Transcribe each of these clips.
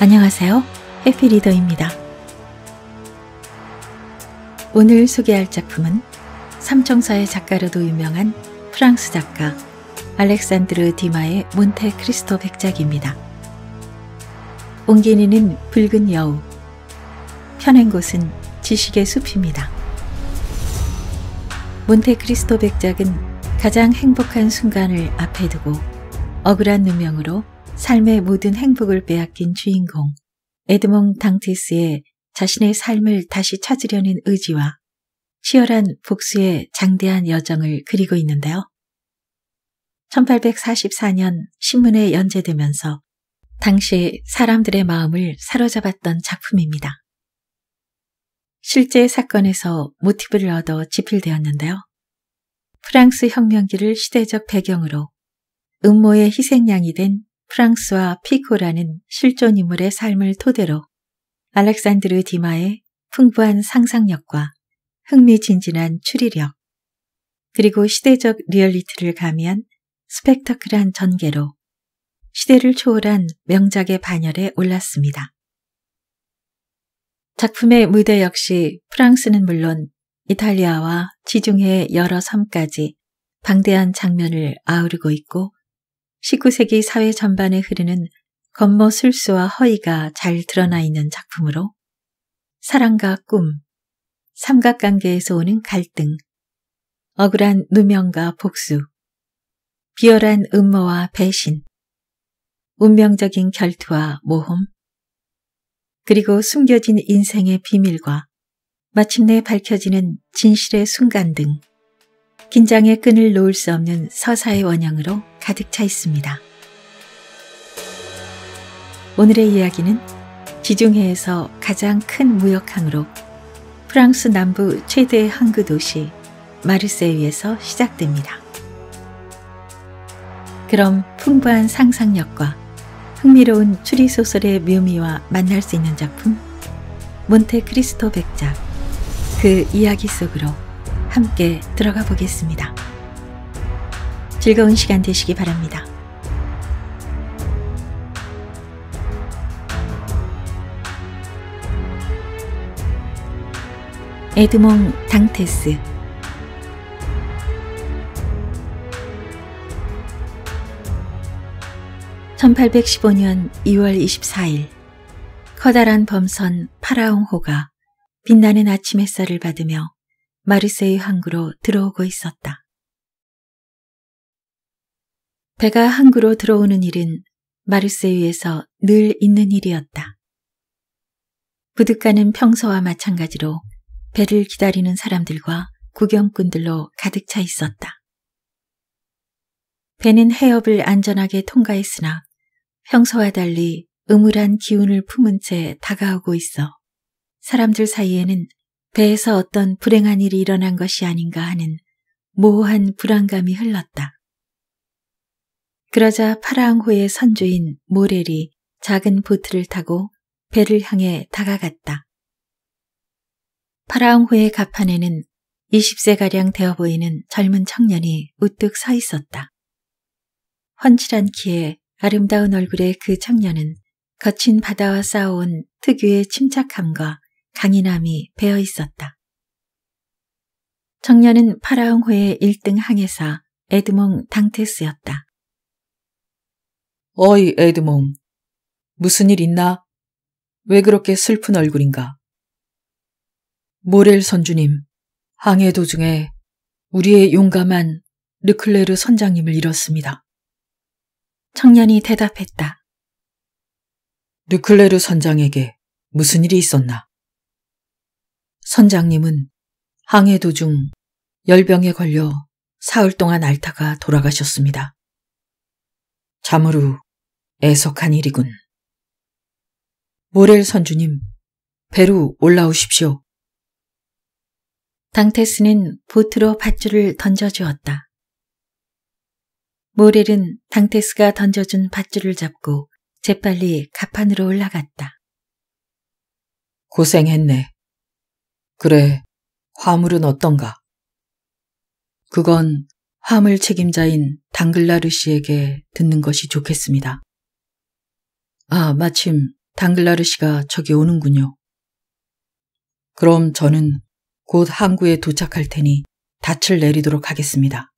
안녕하세요. 해피리더입니다. 오늘 소개할 작품은 삼총사의 작가로도 유명한 프랑스 작가 알렉산드르 디마의 몬테크리스토 백작입니다. 옹기니는 붉은 여우, 편한 곳은 지식의 숲입니다. 몬테크리스토 백작은 가장 행복한 순간을 앞에 두고 억울한 누명으로 삶의 모든 행복을 빼앗긴 주인공 에드몽 당티스의 자신의 삶을 다시 찾으려는 의지와 치열한 복수의 장대한 여정을 그리고 있는데요. 1844년 신문에 연재되면서 당시 사람들의 마음을 사로잡았던 작품입니다. 실제 사건에서 모티브를 얻어 집필되었는데요. 프랑스 혁명기를 시대적 배경으로 음모의 희생양이 된 프랑스와 피코라는 실존 인물의 삶을 토대로 알렉산드르 디마의 풍부한 상상력과 흥미진진한 추리력, 그리고 시대적 리얼리티를 가미한 스펙터클한 전개로 시대를 초월한 명작의 반열에 올랐습니다. 작품의 무대 역시 프랑스는 물론 이탈리아와 지중해 여러 섬까지 방대한 장면을 아우르고 있고 19세기 사회 전반에 흐르는 겉모 술수와 허위가 잘 드러나 있는 작품으로 사랑과 꿈, 삼각관계에서 오는 갈등, 억울한 누명과 복수, 비열한 음모와 배신, 운명적인 결투와 모험, 그리고 숨겨진 인생의 비밀과 마침내 밝혀지는 진실의 순간 등 긴장의 끈을 놓을 수 없는 서사의 원형으로 가득 차 있습니다. 오늘의 이야기는 지중해에서 가장 큰 무역항으로 프랑스 남부 최대의 항구 도시 마르세유에서 시작됩니다. 그럼 풍부한 상상력과 흥미로운 추리소설의 묘미와 만날 수 있는 작품 몬테크리스토 백작 그 이야기 속으로 함께 들어가 보겠습니다. 즐거운 시간 되시기 바랍니다. 에드몽 당테스 (1815년 2월 24일) 커다란 범선 파라옹호가 빛나는 아침 햇살을 받으며 마르세유 항구로 들어오고 있었다. 배가 항구로 들어오는 일은 마르세유에서 늘 있는 일이었다. 부득가는 평소와 마찬가지로 배를 기다리는 사람들과 구경꾼들로 가득 차 있었다. 배는 해협을 안전하게 통과했으나 평소와 달리 음울한 기운을 품은 채 다가오고 있어 사람들 사이에는 배에서 어떤 불행한 일이 일어난 것이 아닌가 하는 모호한 불안감이 흘렀다. 그러자 파랑호의 선주인 모렐이 작은 보트를 타고 배를 향해 다가갔다. 파랑호의 갑판에는 20세가량 되어 보이는 젊은 청년이 우뚝 서 있었다. 헌칠한 키에 아름다운 얼굴의 그 청년은 거친 바다와 싸워온 특유의 침착함과 강인함이 배어 있었다. 청년은 파라옹호의 1등 항해사 에드몽 당테스였다. 어이 에드몽, 무슨 일 있나? 왜 그렇게 슬픈 얼굴인가? 모렐 선주님, 항해 도중에 우리의 용감한 르클레르 선장님을 잃었습니다. 청년이 대답했다. 르클레르 선장에게 무슨 일이 있었나? 선장님은 항해 도중 열병에 걸려 사흘 동안 알타가 돌아가셨습니다. 참으로 애석한 일이군. 모렐 선주님, 배로 올라오십시오. 당테스는 보트로 밧줄을 던져주었다. 모렐은 당테스가 던져준 밧줄을 잡고 재빨리 갑판으로 올라갔다. 고생했네. 그래, 화물은 어떤가? 그건 화물 책임자인 당글라르 씨에게 듣는 것이 좋겠습니다. 아, 마침 당글라르 씨가 저기 오는군요. 그럼 저는 곧 항구에 도착할 테니 닻을 내리도록 하겠습니다.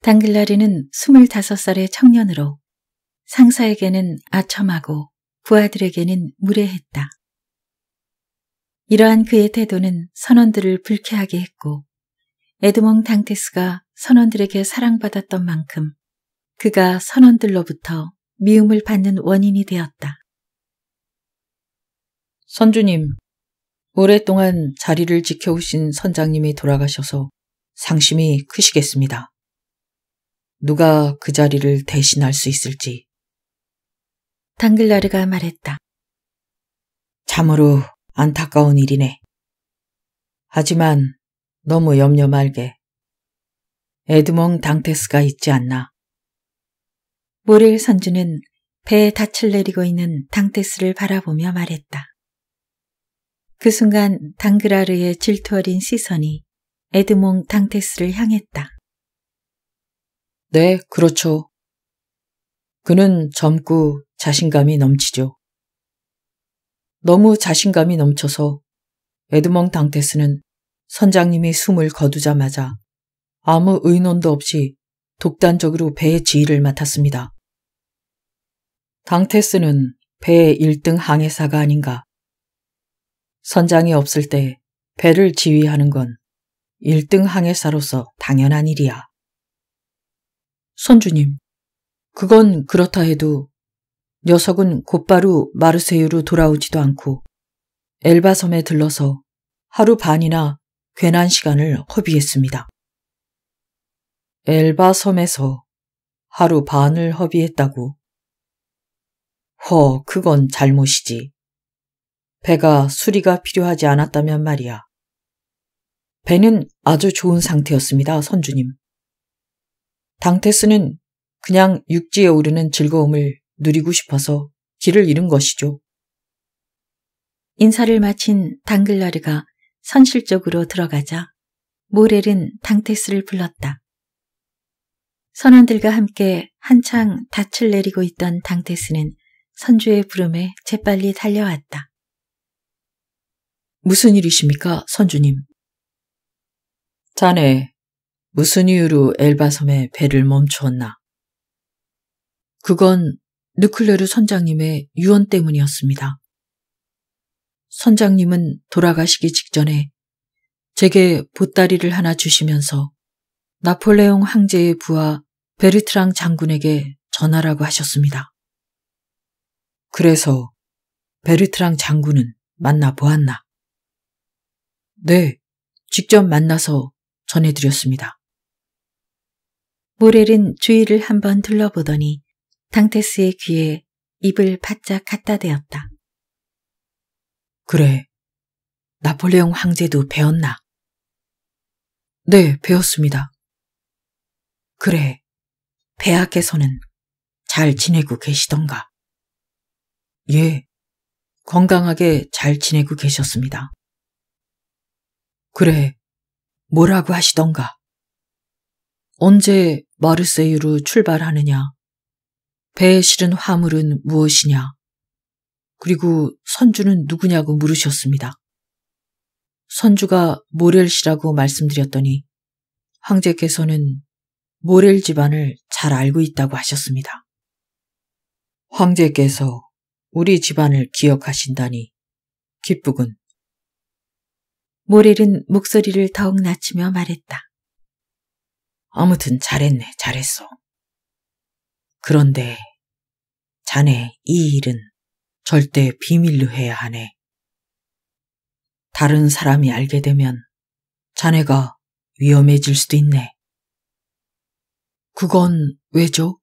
당글라르는 25살의 청년으로 상사에게는 아첨하고 부하들에게는 무례했다. 이러한 그의 태도는 선원들을 불쾌하게 했고 에드몽 당테스가 선원들에게 사랑받았던 만큼 그가 선원들로부터 미움을 받는 원인이 되었다. 선주님, 오랫동안 자리를 지켜오신 선장님이 돌아가셔서 상심이 크시겠습니다. 누가 그 자리를 대신할 수 있을지. 당글라르가 말했다. 참으로 안타까운 일이네. 하지만 너무 염려 말게. 에드몽 당테스가 있지 않나. 모릴 선주는 배에 닻을 내리고 있는 당테스를 바라보며 말했다. 그 순간 당그라르의 질투 어린 시선이 에드몽 당테스를 향했다. 네, 그렇죠. 그는 젊고 자신감이 넘치죠. 너무 자신감이 넘쳐서 에드멍 당테스는 선장님이 숨을 거두자마자 아무 의논도 없이 독단적으로 배의 지휘를 맡았습니다. 당테스는 배의 1등 항해사가 아닌가. 선장이 없을 때 배를 지휘하는 건 1등 항해사로서 당연한 일이야. 선주님, 그건 그렇다 해도 녀석은 곧바로 마르세유로 돌아오지도 않고 엘바섬에 들러서 하루 반이나 괜한 시간을 허비했습니다. 엘바섬에서 하루 반을 허비했다고? 허, 그건 잘못이지. 배가 수리가 필요하지 않았다면 말이야. 배는 아주 좋은 상태였습니다, 선주님. 당테스는 그냥 육지에 오르는 즐거움을 누리고 싶어서 길을 잃은 것이죠. 인사를 마친 당글라르가 선실적으로 들어가자 모렐은 당테스를 불렀다. 선원들과 함께 한창 닻을 내리고 있던 당테스는 선주의 부름에 재빨리 달려왔다. 무슨 일이십니까, 선주님? 자네, 무슨 이유로 엘바섬에 배를 멈추었나? 그건 르클레르 선장님의 유언 때문이었습니다. 선장님은 돌아가시기 직전에 제게 보따리를 하나 주시면서 나폴레옹 황제의 부하 베르트랑 장군에게 전하라고 하셨습니다. 그래서 베르트랑 장군은 만나 보았나? 네, 직접 만나서 전해드렸습니다. 모렐은 주위를 한번 둘러보더니 당테스의 귀에 입을 바짝 갖다 대었다. 그래, 나폴레옹 황제도 배웠나? 네, 배웠습니다. 그래, 배하께서는 잘 지내고 계시던가? 예, 건강하게 잘 지내고 계셨습니다. 그래, 뭐라고 하시던가? 언제 마르세유로 출발하느냐? 배에 실은 화물은 무엇이냐? 그리고 선주는 누구냐고 물으셨습니다. 선주가 모렐 씨라고 말씀드렸더니 황제께서는 모렐 집안을 잘 알고 있다고 하셨습니다. 황제께서 우리 집안을 기억하신다니 기쁘군. 모렐은 목소리를 더욱 낮추며 말했다. 아무튼 잘했네, 잘했어. 그런데 자네 이 일은 절대 비밀로 해야 하네. 다른 사람이 알게 되면 자네가 위험해질 수도 있네. 그건 왜죠?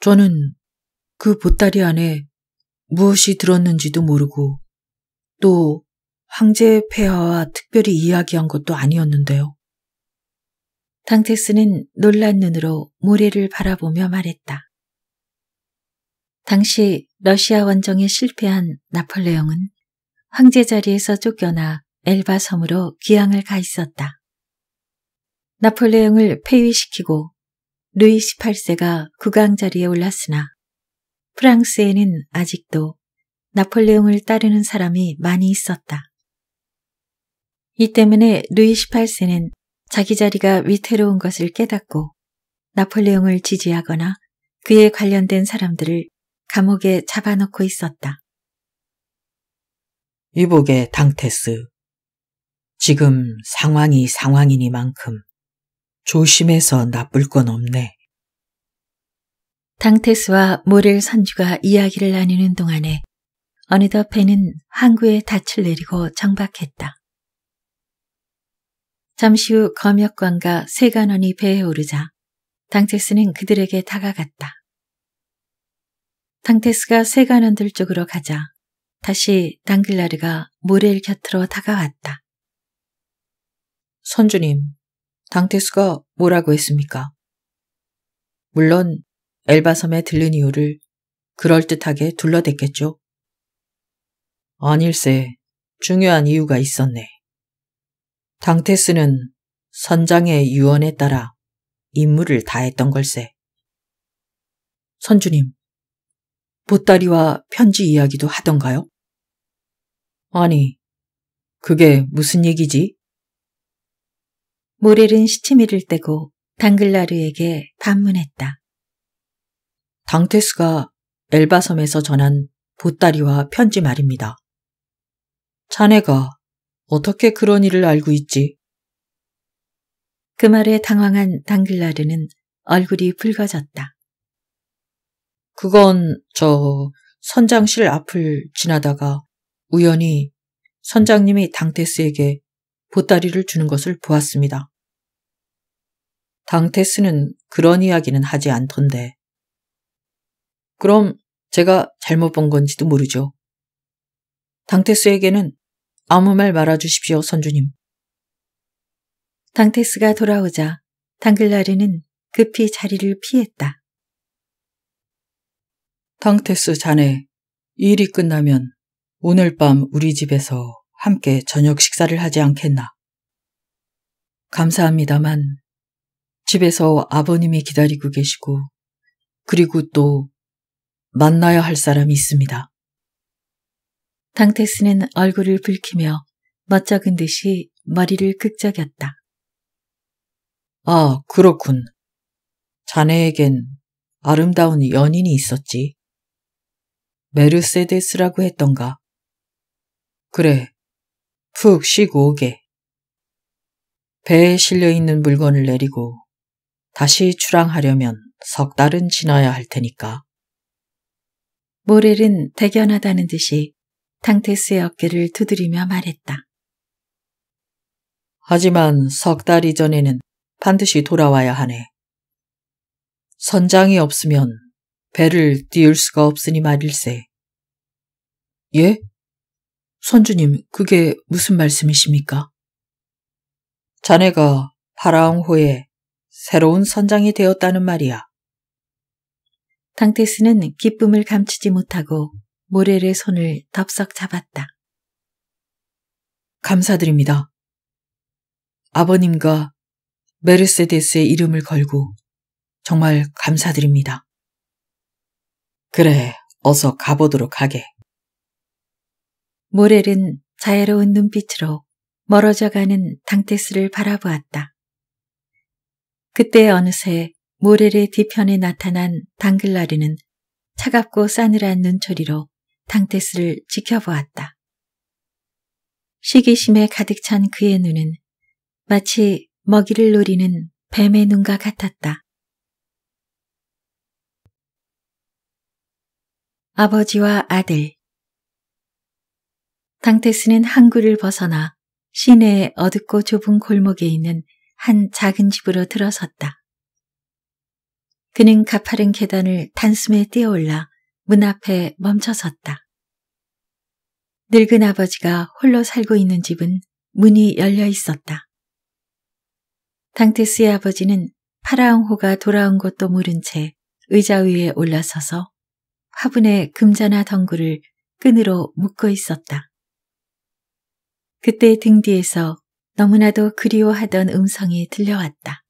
저는 그 보따리 안에 무엇이 들었는지도 모르고 또 황제의 폐하와 특별히 이야기한 것도 아니었는데요. 당테스는 놀란 눈으로 모래를 바라보며 말했다. 당시 러시아 원정에 실패한 나폴레옹은 황제 자리에서 쫓겨나 엘바 섬으로 귀향을 가 있었다. 나폴레옹을 폐위시키고 루이 18세가 국왕 자리에 올랐으나 프랑스에는 아직도 나폴레옹을 따르는 사람이 많이 있었다. 이 때문에 루이 18세는 자기 자리가 위태로운 것을 깨닫고 나폴레옹을 지지하거나 그에 관련된 사람들을 감옥에 잡아놓고 있었다. 이복의 당테스. 지금 상황이 상황이니만큼 조심해서 나쁠 건 없네. 당테스와 모렐 선주가 이야기를 나누는 동안에 어느덧 배는 항구에 닻을 내리고 정박했다. 잠시 후 검역관과 세관원이 배에 오르자 당테스는 그들에게 다가갔다. 당테스가 세관원들 쪽으로 가자 다시 당글라르가 모래일 곁으로 다가왔다. 선주님, 당테스가 뭐라고 했습니까? 물론 엘바섬에 들른 이유를 그럴듯하게 둘러댔겠죠. 아닐세, 중요한 이유가 있었네. 당테스는 선장의 유언에 따라 임무를 다했던 걸세. 선주님, 보따리와 편지 이야기도 하던가요? 아니, 그게 무슨 얘기지? 모렐은 시치미를 떼고 당글라르에게 반문했다. 당테스가 엘바섬에서 전한 보따리와 편지 말입니다. 자네가 어떻게 그런 일을 알고 있지? 그 말에 당황한 당글라르는 얼굴이 붉어졌다. 그건 저 선장실 앞을 지나다가 우연히 선장님이 당테스에게 보따리를 주는 것을 보았습니다. 당테스는 그런 이야기는 하지 않던데. 그럼 제가 잘못 본 건지도 모르죠. 당테스에게는 아무 말 말아주십시오, 선주님. 당테스가 돌아오자 당글라리는 급히 자리를 피했다. 당테스 자네, 일이 끝나면 오늘 밤 우리 집에서 함께 저녁 식사를 하지 않겠나? 감사합니다만 집에서 아버님이 기다리고 계시고 그리고 또 만나야 할 사람이 있습니다. 당테스는 얼굴을 붉히며 멋쩍은 듯이 머리를 극적였다. 아, 그렇군. 자네에겐 아름다운 연인이 있었지. 메르세데스라고 했던가. 그래, 푹 쉬고 오게. 배에 실려있는 물건을 내리고 다시 출항하려면 석 달은 지나야 할 테니까. 모렐은 대견하다는 듯이 탕테스의 어깨를 두드리며 말했다. 하지만 석 달 이전에는 반드시 돌아와야 하네. 선장이 없으면 배를 띄울 수가 없으니 말일세. 예? 선주님, 그게 무슨 말씀이십니까? 자네가 파라옹호에 새로운 선장이 되었다는 말이야. 탕테스는 기쁨을 감추지 못하고 모래를 손을 덥석 잡았다. 감사드립니다. 아버님과 메르세데스의 이름을 걸고 정말 감사드립니다. 그래, 어서 가보도록 하게. 모렐은 자애로운 눈빛으로 멀어져가는 당테스를 바라보았다. 그때 어느새 모렐의 뒤편에 나타난 당글라르는 차갑고 싸늘한 눈초리로 당테스를 지켜보았다. 시기심에 가득 찬 그의 눈은 마치 먹이를 노리는 뱀의 눈과 같았다. 아버지와 아들 당테스는 항구를 벗어나 시내의 어둡고 좁은 골목에 있는 한 작은 집으로 들어섰다. 그는 가파른 계단을 단숨에 뛰어올라 문 앞에 멈춰섰다. 늙은 아버지가 홀로 살고 있는 집은 문이 열려 있었다. 당테스의 아버지는 파라옹호가 돌아온 것도 모른 채 의자 위에 올라서서 화분에 금자나 덩굴을 끈으로 묶고 있었다. 그때 등 뒤에서 너무나도 그리워하던 음성이 들려왔다.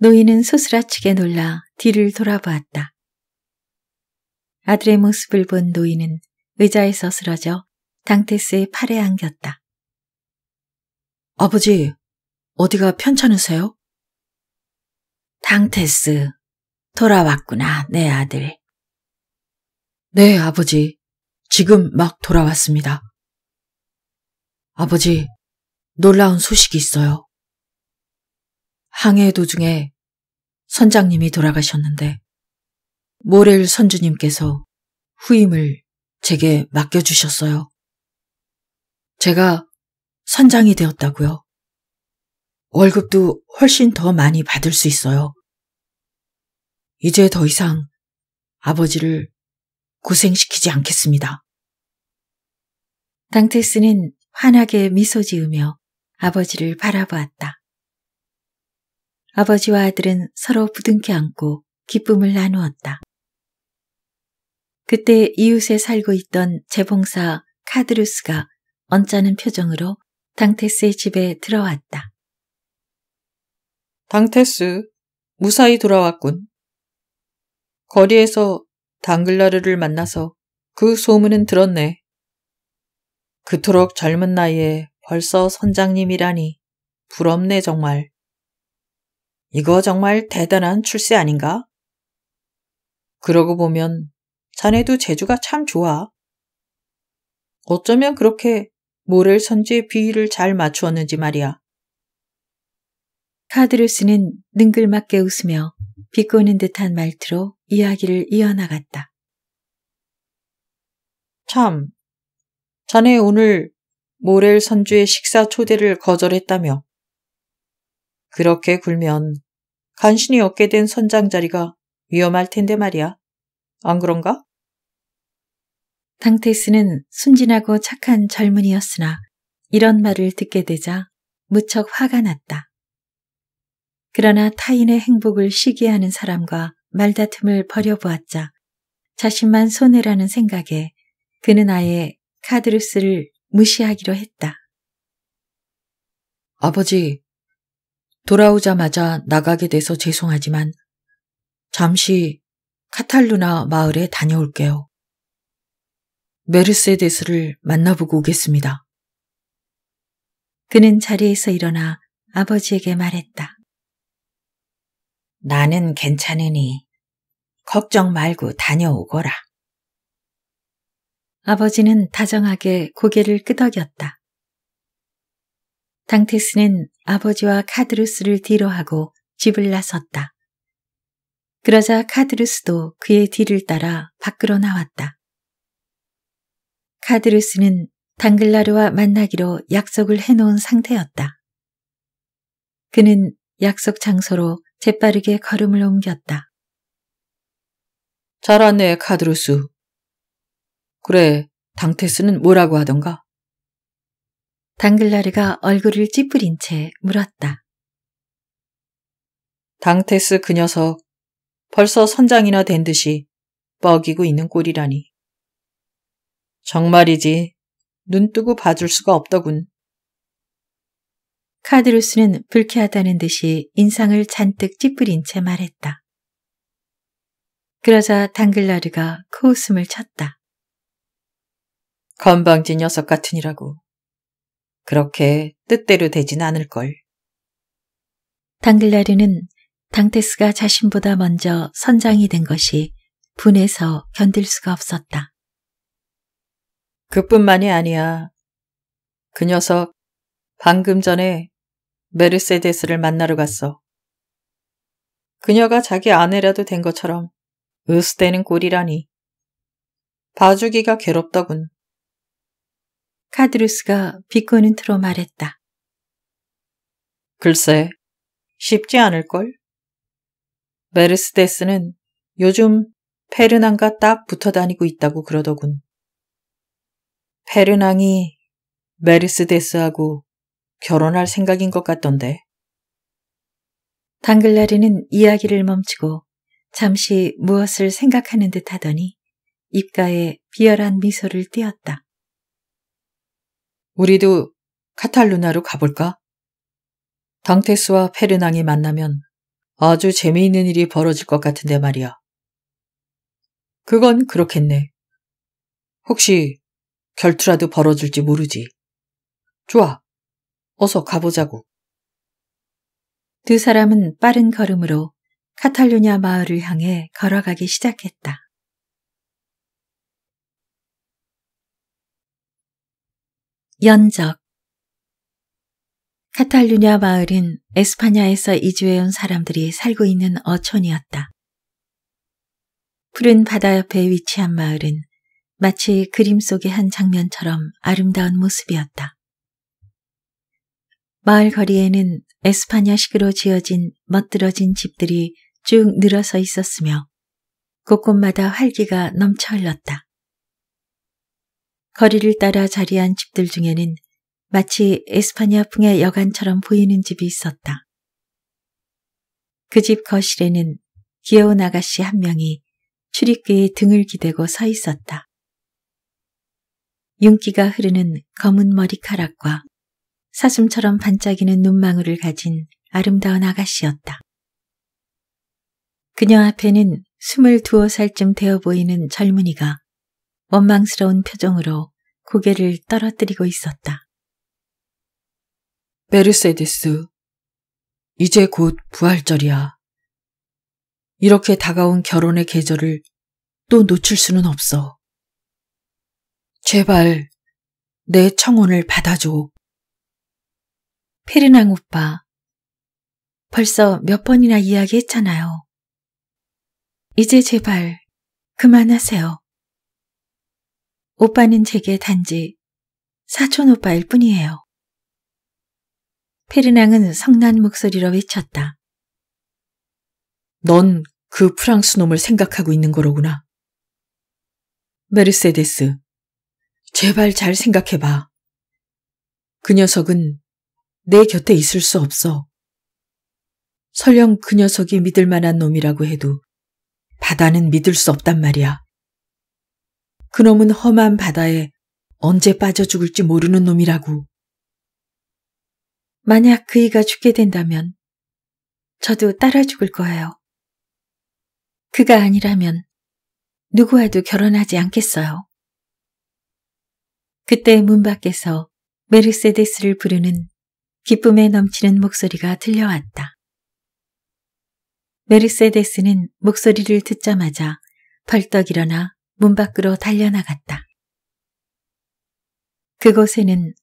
노인은 소스라치게 놀라 뒤를 돌아보았다. 아들의 모습을 본 노인은 의자에서 쓰러져 당테스의 팔에 안겼다. 아버지, 어디가 편찮으세요? 당테스, 돌아왔구나, 내 아들. 네, 아버지. 지금 막 돌아왔습니다. 아버지, 놀라운 소식이 있어요. 항해 도중에 선장님이 돌아가셨는데 모렐 선주님께서 후임을 제게 맡겨주셨어요. 제가 선장이 되었다고요. 월급도 훨씬 더 많이 받을 수 있어요. 이제 더 이상 아버지를 고생시키지 않겠습니다. 당테스는 환하게 미소 지으며 아버지를 바라보았다. 아버지와 아들은 서로 부둥켜 안고 기쁨을 나누었다. 그때 이웃에 살고 있던 재봉사 카드루스가 언짢은 표정으로 당테스의 집에 들어왔다. 당테스, 무사히 돌아왔군. 거리에서 당글라르를 만나서 그 소문은 들었네. 그토록 젊은 나이에 벌써 선장님이라니 부럽네 정말. 이거 정말 대단한 출세 아닌가? 그러고 보면 자네도 재주가 참 좋아. 어쩌면 그렇게 모렐 선지의 비위를 잘 맞추었는지 말이야. 카드루스는 능글맞게 웃으며 비꼬는 듯한 말투로 이야기를 이어나갔다. 참, 자네 오늘 모렐 선주의 식사 초대를 거절했다며. 그렇게 굴면 간신히 얻게 된 선장 자리가 위험할 텐데 말이야. 안 그런가? 당테스는 순진하고 착한 젊은이였으나 이런 말을 듣게 되자 무척 화가 났다. 그러나 타인의 행복을 시기하는 사람과 말다툼을 벌여보았자 자신만 손해라는 생각에 그는 아예 카드루스를 무시하기로 했다. 아버지, 돌아오자마자 나가게 돼서 죄송하지만 잠시 카탈루나 마을에 다녀올게요. 메르세데스를 만나보고 오겠습니다. 그는 자리에서 일어나 아버지에게 말했다. 나는 괜찮으니 걱정 말고 다녀오거라. 아버지는 다정하게 고개를 끄덕였다. 당테스는 아버지와 카드루스를 뒤로하고 집을 나섰다. 그러자 카드루스도 그의 뒤를 따라 밖으로 나왔다. 카드루스는 당글라르와 만나기로 약속을 해놓은 상태였다. 그는 약속 장소로 재빠르게 걸음을 옮겼다. 잘 왔네, 카드루스. 그래, 당테스는 뭐라고 하던가? 당글라르가 얼굴을 찌푸린 채 물었다. 당테스 그 녀석 벌써 선장이나 된 듯이 뻐기고 있는 꼴이라니. 정말이지. 눈 뜨고 봐줄 수가 없더군. 카드루스는 불쾌하다는 듯이 인상을 잔뜩 찌푸린 채 말했다. 그러자 당글라르가 코웃음을 쳤다. 건방진 녀석 같으니라고. 그렇게 뜻대로 되진 않을걸. 당글라르는 당테스가 자신보다 먼저 선장이 된 것이 분해서 견딜 수가 없었다. 그뿐만이 아니야. 그 녀석 방금 전에 메르세데스를 만나러 갔어. 그녀가 자기 아내라도 된 것처럼 으스대는 꼴이라니. 봐주기가 괴롭다군 카드루스가 비꼬는 틀어 말했다. 글쎄, 쉽지 않을걸? 메르스데스는 요즘 페르난과 딱 붙어 다니고 있다고 그러더군. 페르낭이 메르스데스하고 결혼할 생각인 것 같던데. 당글라리는 이야기를 멈추고 잠시 무엇을 생각하는 듯 하더니 입가에 비열한 미소를 띄었다. 우리도 카탈루나로 가볼까? 당테스와 페르낭이 만나면 아주 재미있는 일이 벌어질 것 같은데 말이야. 그건 그렇겠네. 혹시 결투라도 벌어질지 모르지. 좋아. 어서 가보자고. 두 사람은 빠른 걸음으로 카탈루냐 마을을 향해 걸어가기 시작했다. 연적 카탈루냐 마을은 에스파냐에서 이주해온 사람들이 살고 있는 어촌이었다. 푸른 바다 옆에 위치한 마을은 마치 그림 속의 한 장면처럼 아름다운 모습이었다. 마을 거리에는 에스파냐식으로 지어진 멋들어진 집들이 쭉 늘어서 있었으며 곳곳마다 활기가 넘쳐 흘렀다. 거리를 따라 자리한 집들 중에는 마치 에스파냐풍의 여관처럼 보이는 집이 있었다. 그 집 거실에는 귀여운 아가씨 한 명이 출입기에 등을 기대고 서 있었다. 윤기가 흐르는 검은 머리카락과 사슴처럼 반짝이는 눈망울을 가진 아름다운 아가씨였다. 그녀 앞에는 스물두어 살쯤 되어 보이는 젊은이가 원망스러운 표정으로 고개를 떨어뜨리고 있었다. 메르세데스, 이제 곧 부활절이야. 이렇게 다가온 결혼의 계절을 또 놓칠 수는 없어. 제발 내 청혼을 받아줘. 페르낭 오빠, 벌써 몇 번이나 이야기했잖아요. 이제 제발 그만하세요. 오빠는 제게 단지 사촌 오빠일 뿐이에요. 페르낭은 성난 목소리로 외쳤다. 넌 그 프랑스 놈을 생각하고 있는 거로구나. 메르세데스, 제발 잘 생각해봐. 그 녀석은 내 곁에 있을 수 없어. 설령 그 녀석이 믿을 만한 놈이라고 해도 바다는 믿을 수 없단 말이야. 그놈은 험한 바다에 언제 빠져 죽을지 모르는 놈이라고. 만약 그이가 죽게 된다면 저도 따라 죽을 거예요. 그가 아니라면 누구와도 결혼하지 않겠어요. 그때 문 밖에서 메르세데스를 부르는 기쁨에 넘치는 목소리가 들려왔다. 메르세데스는 목소리를 듣자마자 벌떡 일어나 문 밖으로 달려나갔다. 그곳에는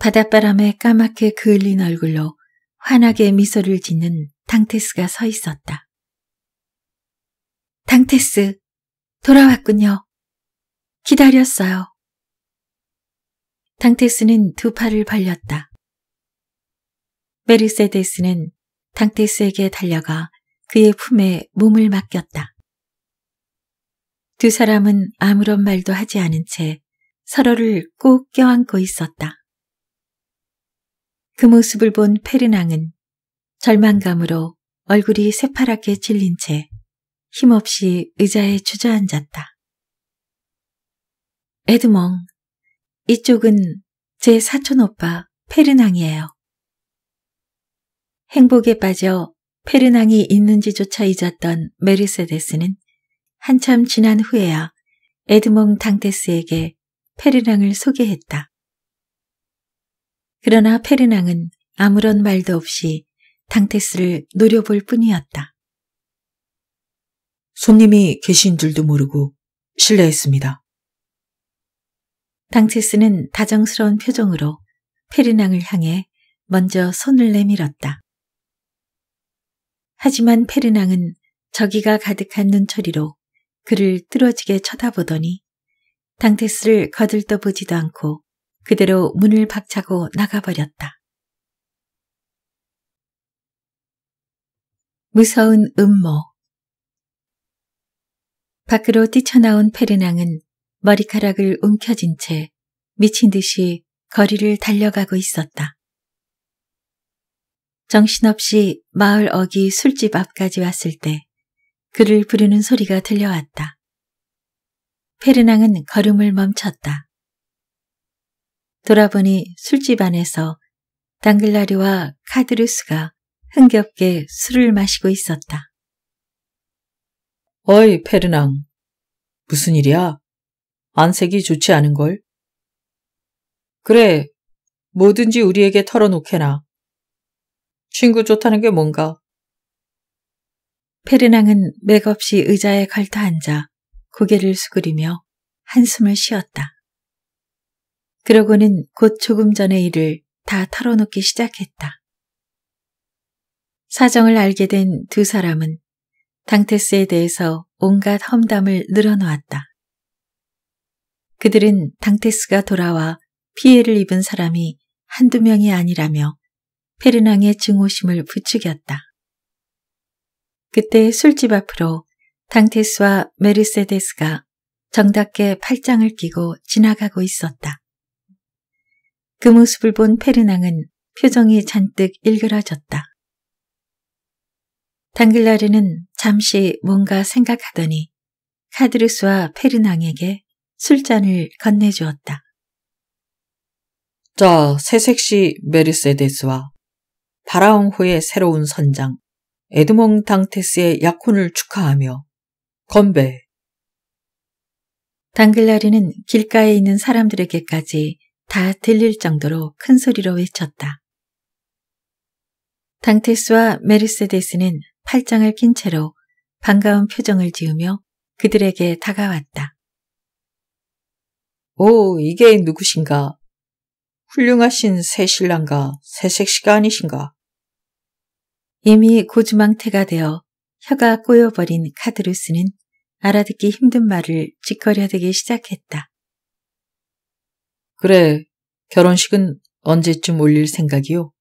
바닷바람에 까맣게 그을린 얼굴로 환하게 미소를 짓는 당테스가 서 있었다. 당테스, 돌아왔군요. 기다렸어요. 당테스는 두 팔을 벌렸다. 메르세데스는 당테스에게 달려가 그의 품에 몸을 맡겼다. 두 사람은 아무런 말도 하지 않은 채 서로를 꼭 껴안고 있었다. 그 모습을 본 페르낭은 절망감으로 얼굴이 새파랗게 질린 채 힘없이 의자에 주저앉았다. 에드몽, 이쪽은 제 사촌 오빠 페르낭이에요. 행복에 빠져 페르낭이 있는지조차 잊었던 메르세데스는 한참 지난 후에야 에드몽 당테스에게 페르낭을 소개했다. 그러나 페르낭은 아무런 말도 없이 당테스를 노려볼 뿐이었다. 손님이 계신 줄도 모르고 실례했습니다. 당체스는 다정스러운 표정으로 페르낭을 향해 먼저 손을 내밀었다. 하지만 페르낭은 저기가 가득한 눈초리로 그를 뚫어지게 쳐다보더니 당테스를 거들떠보지도 않고 그대로 문을 박차고 나가버렸다. 무서운 음모 밖으로 뛰쳐나온 페르낭은 머리카락을 움켜쥔 채 미친 듯이 거리를 달려가고 있었다. 정신없이 마을 어귀 술집 앞까지 왔을 때 그를 부르는 소리가 들려왔다. 페르낭은 걸음을 멈췄다. 돌아보니 술집 안에서 당글라리와 카드루스가 흥겹게 술을 마시고 있었다. 어이, 페르낭. 무슨 일이야? 안색이 좋지 않은 걸. 그래, 뭐든지 우리에게 털어놓게나. 친구 좋다는 게 뭔가? 페르낭은 맥없이 의자에 갈터앉아 고개를 수그리며 한숨을 쉬었다. 그러고는 곧 조금 전의 일을 다 털어놓기 시작했다. 사정을 알게 된 두 사람은 당테스에 대해서 온갖 험담을 늘어놓았다. 그들은 당테스가 돌아와 피해를 입은 사람이 한두 명이 아니라며 페르낭의 증오심을 부추겼다. 그때 술집 앞으로 당테스와 메르세데스가 정답게 팔짱을 끼고 지나가고 있었다. 그 모습을 본 페르낭은 표정이 잔뜩 일그러졌다. 당글라르는 잠시 뭔가 생각하더니 카드루스와 페르낭에게 술잔을 건네주었다. 자, 새색시 메르세데스와 바라옹후의 새로운 선장 에드몽 당테스의 약혼을 축하하며 건배. 당글라리는 길가에 있는 사람들에게까지 다 들릴 정도로 큰 소리로 외쳤다. 당테스와 메르세데스는 팔짱을 낀 채로 반가운 표정을 지으며 그들에게 다가왔다. 오, 이게 누구신가? 훌륭하신 새신랑과 새색시가 아니신가? 이미 고주망태가 되어 혀가 꼬여버린 카드루스는 알아듣기 힘든 말을 짓거려대기 시작했다. 그래, 결혼식은 언제쯤 올릴 생각이요?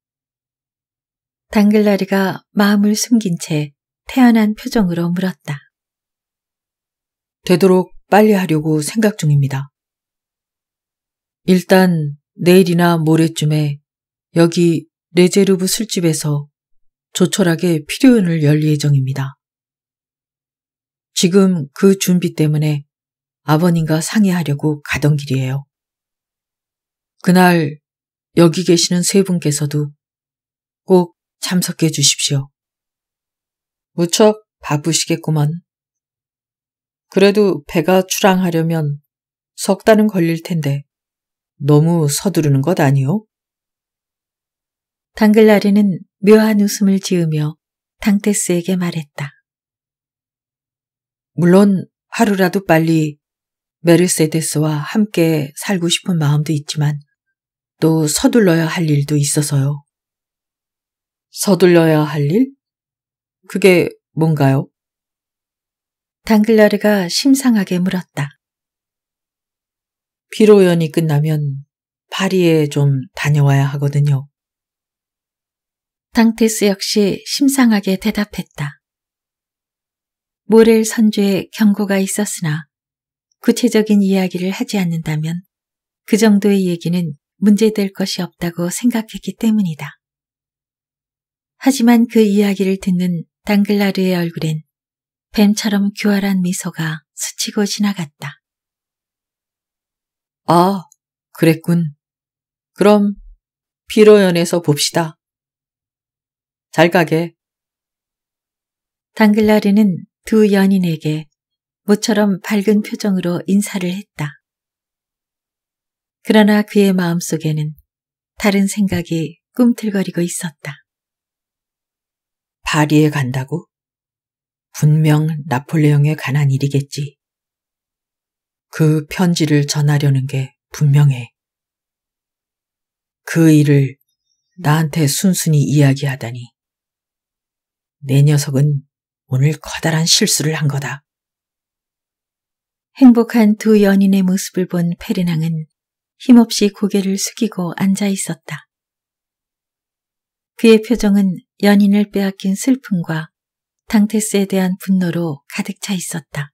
당글라리가 마음을 숨긴 채 태연한 표정으로 물었다. 되도록 빨리 하려고 생각 중입니다. 일단 내일이나 모레쯤에 여기 레제르브 술집에서 조촐하게 필요연을 열 예정입니다. 지금 그 준비 때문에 아버님과 상의하려고 가던 길이에요. 그날 여기 계시는 세 분께서도 꼭 참석해 주십시오. 무척 바쁘시겠구먼. 그래도 배가 출항하려면 석 달은 걸릴 텐데 너무 서두르는 것 아니오? 당글라르는 묘한 웃음을 지으며 당테스에게 말했다. 물론 하루라도 빨리 메르세데스와 함께 살고 싶은 마음도 있지만 또 서둘러야 할 일도 있어서요. 서둘러야 할 일? 그게 뭔가요? 당글라르가 심상하게 물었다. 피로연이 끝나면 파리에 좀 다녀와야 하거든요. 당테스 역시 심상하게 대답했다. 모렐 선주의 경고가 있었으나 구체적인 이야기를 하지 않는다면 그 정도의 얘기는 문제될 것이 없다고 생각했기 때문이다. 하지만 그 이야기를 듣는 당글라르의 얼굴엔 뱀처럼 교활한 미소가 스치고 지나갔다. 아, 그랬군. 그럼 피로연에서 봅시다. 잘 가게. 당글라르는 두 연인에게 모처럼 밝은 표정으로 인사를 했다. 그러나 그의 마음속에는 다른 생각이 꿈틀거리고 있었다. 파리에 간다고? 분명 나폴레옹에 관한 일이겠지. 그 편지를 전하려는 게 분명해. 그 일을 나한테 순순히 이야기하다니. 내 녀석은 오늘 커다란 실수를 한 거다. 행복한 두 연인의 모습을 본 페르낭은 힘없이 고개를 숙이고 앉아 있었다. 그의 표정은 연인을 빼앗긴 슬픔과 당테스에 대한 분노로 가득 차 있었다.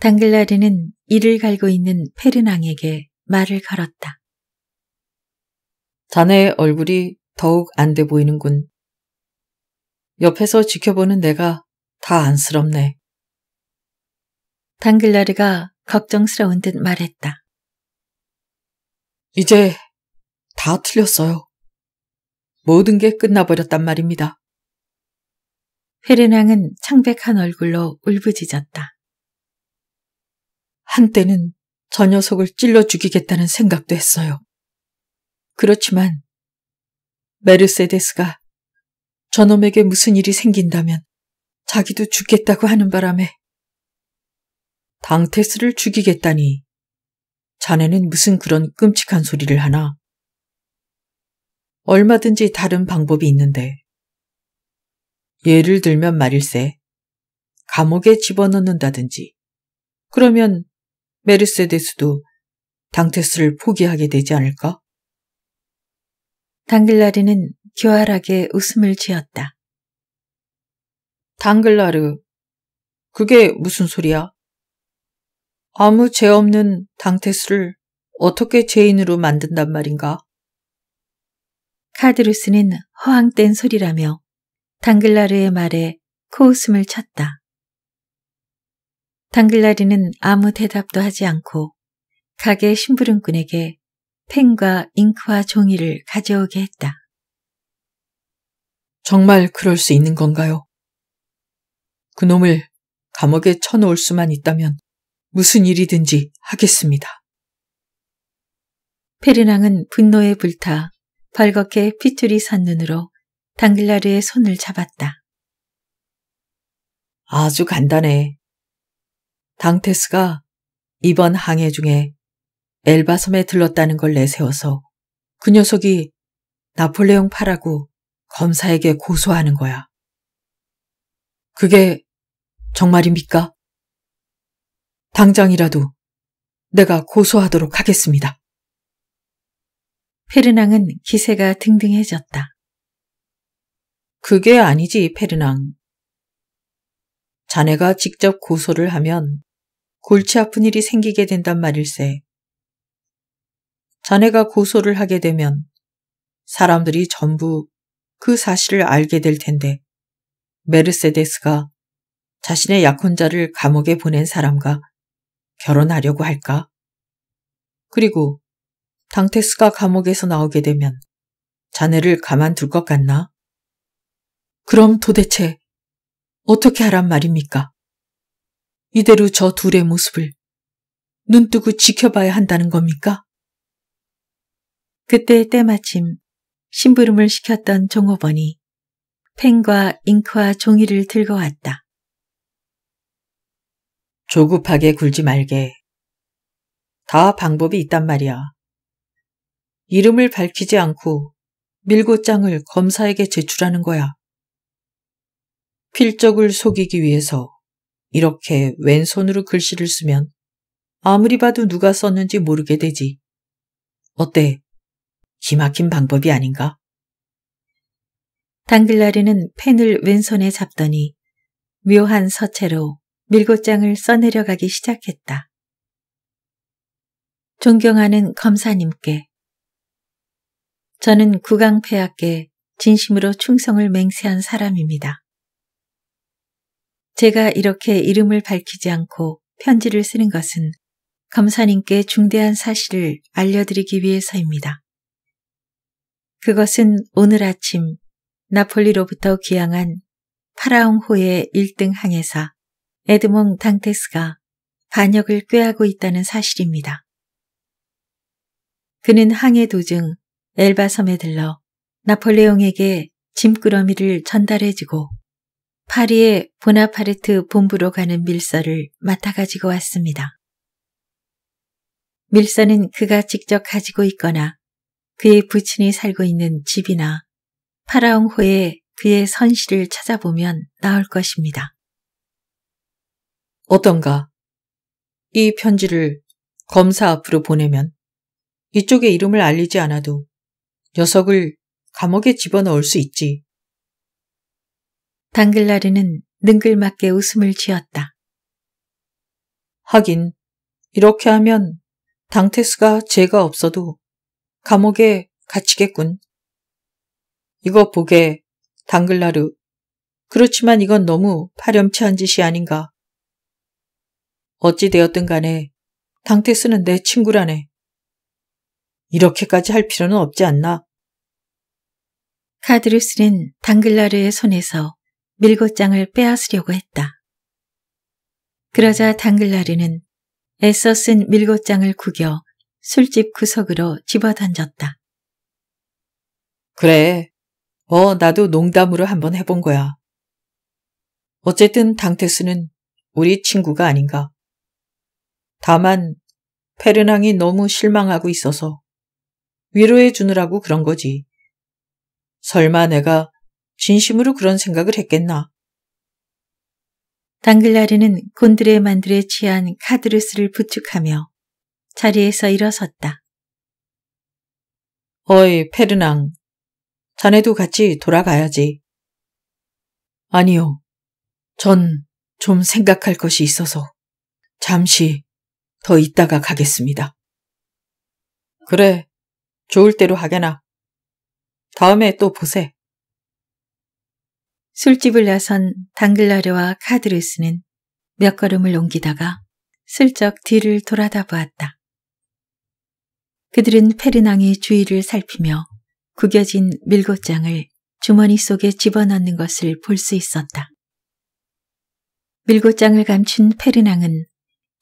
당글라르는 이를 갈고 있는 페르낭에게 말을 걸었다. 자네의 얼굴이 더욱 안 돼 보이는군. 옆에서 지켜보는 내가 다 안쓰럽네. 당글라르가 걱정스러운 듯 말했다. 이제 다 틀렸어요. 모든 게 끝나버렸단 말입니다. 페르낭은 창백한 얼굴로 울부짖었다. 한때는 저 녀석을 찔러 죽이겠다는 생각도 했어요. 그렇지만 메르세데스가 저놈에게 무슨 일이 생긴다면 자기도 죽겠다고 하는 바람에 당테스를 죽이겠다니 자네는 무슨 그런 끔찍한 소리를 하나? 얼마든지 다른 방법이 있는데 예를 들면 말일세 감옥에 집어넣는다든지 그러면 메르세데스도 당테스를 포기하게 되지 않을까? 당글라르는 교활하게 웃음을 지었다. 당글라르, 그게 무슨 소리야? 아무 죄 없는 당테스를 어떻게 죄인으로 만든단 말인가? 카드루스는 허황된 소리라며 당글라르의 말에 코웃음을 쳤다. 당글라리는 아무 대답도 하지 않고 가게 심부름꾼에게 펜과 잉크와 종이를 가져오게 했다. 정말 그럴 수 있는 건가요? 그놈을 감옥에 쳐놓을 수만 있다면 무슨 일이든지 하겠습니다. 페르낭은 분노에 불타 벌겋게 피투리 산 눈으로 당글라르의 손을 잡았다. 아주 간단해. 당테스가 이번 항해 중에 엘바섬에 들렀다는 걸 내세워서 그 녀석이 나폴레옹 파라고 검사에게 고소하는 거야. 그게 정말입니까? 당장이라도 내가 고소하도록 하겠습니다. 페르낭은 기세가 등등해졌다. 그게 아니지, 페르낭. 자네가 직접 고소를 하면 골치 아픈 일이 생기게 된단 말일세. 자네가 고소를 하게 되면 사람들이 전부 그 사실을 알게 될 텐데 메르세데스가 자신의 약혼자를 감옥에 보낸 사람과 결혼하려고 할까? 그리고 당테스가 감옥에서 나오게 되면 자네를 가만둘 것 같나? 그럼 도대체 어떻게 하란 말입니까? 이대로 저 둘의 모습을 눈뜨고 지켜봐야 한다는 겁니까? 그때 때마침 심부름을 시켰던 종업원이 펜과 잉크와 종이를 들고 왔다. 조급하게 굴지 말게. 다 방법이 있단 말이야. 이름을 밝히지 않고 밀고장을 검사에게 제출하는 거야. 필적을 속이기 위해서 이렇게 왼손으로 글씨를 쓰면 아무리 봐도 누가 썼는지 모르게 되지. 어때? 기막힌 방법이 아닌가? 당글라리는 펜을 왼손에 잡더니 묘한 서체로 밀고장을 써내려가기 시작했다. 존경하는 검사님께 저는 구강폐하께 진심으로 충성을 맹세한 사람입니다. 제가 이렇게 이름을 밝히지 않고 편지를 쓰는 것은 검사님께 중대한 사실을 알려드리기 위해서입니다. 그것은 오늘 아침 나폴리로부터 귀향한 파라옹호의 1등 항해사 에드몽 당테스가 반역을 꾀하고 있다는 사실입니다. 그는 항해 도중 엘바섬에 들러 나폴레옹에게 짐꾸러미를 전달해주고 파리의 보나파르트 본부로 가는 밀서를 맡아 가지고 왔습니다. 밀서는 그가 직접 가지고 있거나 그의 부친이 살고 있는 집이나 파라옹호의 그의 선실을 찾아보면 나올 것입니다. 어떤가? 이 편지를 검사 앞으로 보내면 이쪽의 이름을 알리지 않아도 녀석을 감옥에 집어넣을 수 있지. 당글라르는 능글맞게 웃음을 지었다. 하긴 이렇게 하면 당테스가 죄가 없어도 감옥에 갇히겠군. 이거 보게, 당글라르. 그렇지만 이건 너무 파렴치한 짓이 아닌가. 어찌되었든 간에 당테스는 내 친구라네. 이렇게까지 할 필요는 없지 않나? 카드루스는 당글라르의 손에서 밀고장을 빼앗으려고 했다. 그러자 당글라르는 애써 쓴 밀고장을 구겨 술집 구석으로 집어던졌다. 그래, 어 나도 농담으로 한번 해본 거야. 어쨌든 당테스는 우리 친구가 아닌가. 다만 페르낭이 너무 실망하고 있어서 위로해 주느라고 그런 거지. 설마 내가 진심으로 그런 생각을 했겠나. 당글라르는 곤드레 만드레 취한 카드루스를 부축하며 자리에서 일어섰다. 어이, 페르낭. 자네도 같이 돌아가야지. 아니요. 전 좀 생각할 것이 있어서 잠시 더 있다가 가겠습니다. 그래. 좋을 대로 하게나. 다음에 또 보세. 술집을 나선 당글라르와 카드루스는 몇 걸음을 옮기다가 슬쩍 뒤를 돌아다 보았다. 그들은 페르낭이 주위를 살피며 구겨진 밀고장을 주머니 속에 집어넣는 것을 볼 수 있었다. 밀고장을 감춘 페르낭은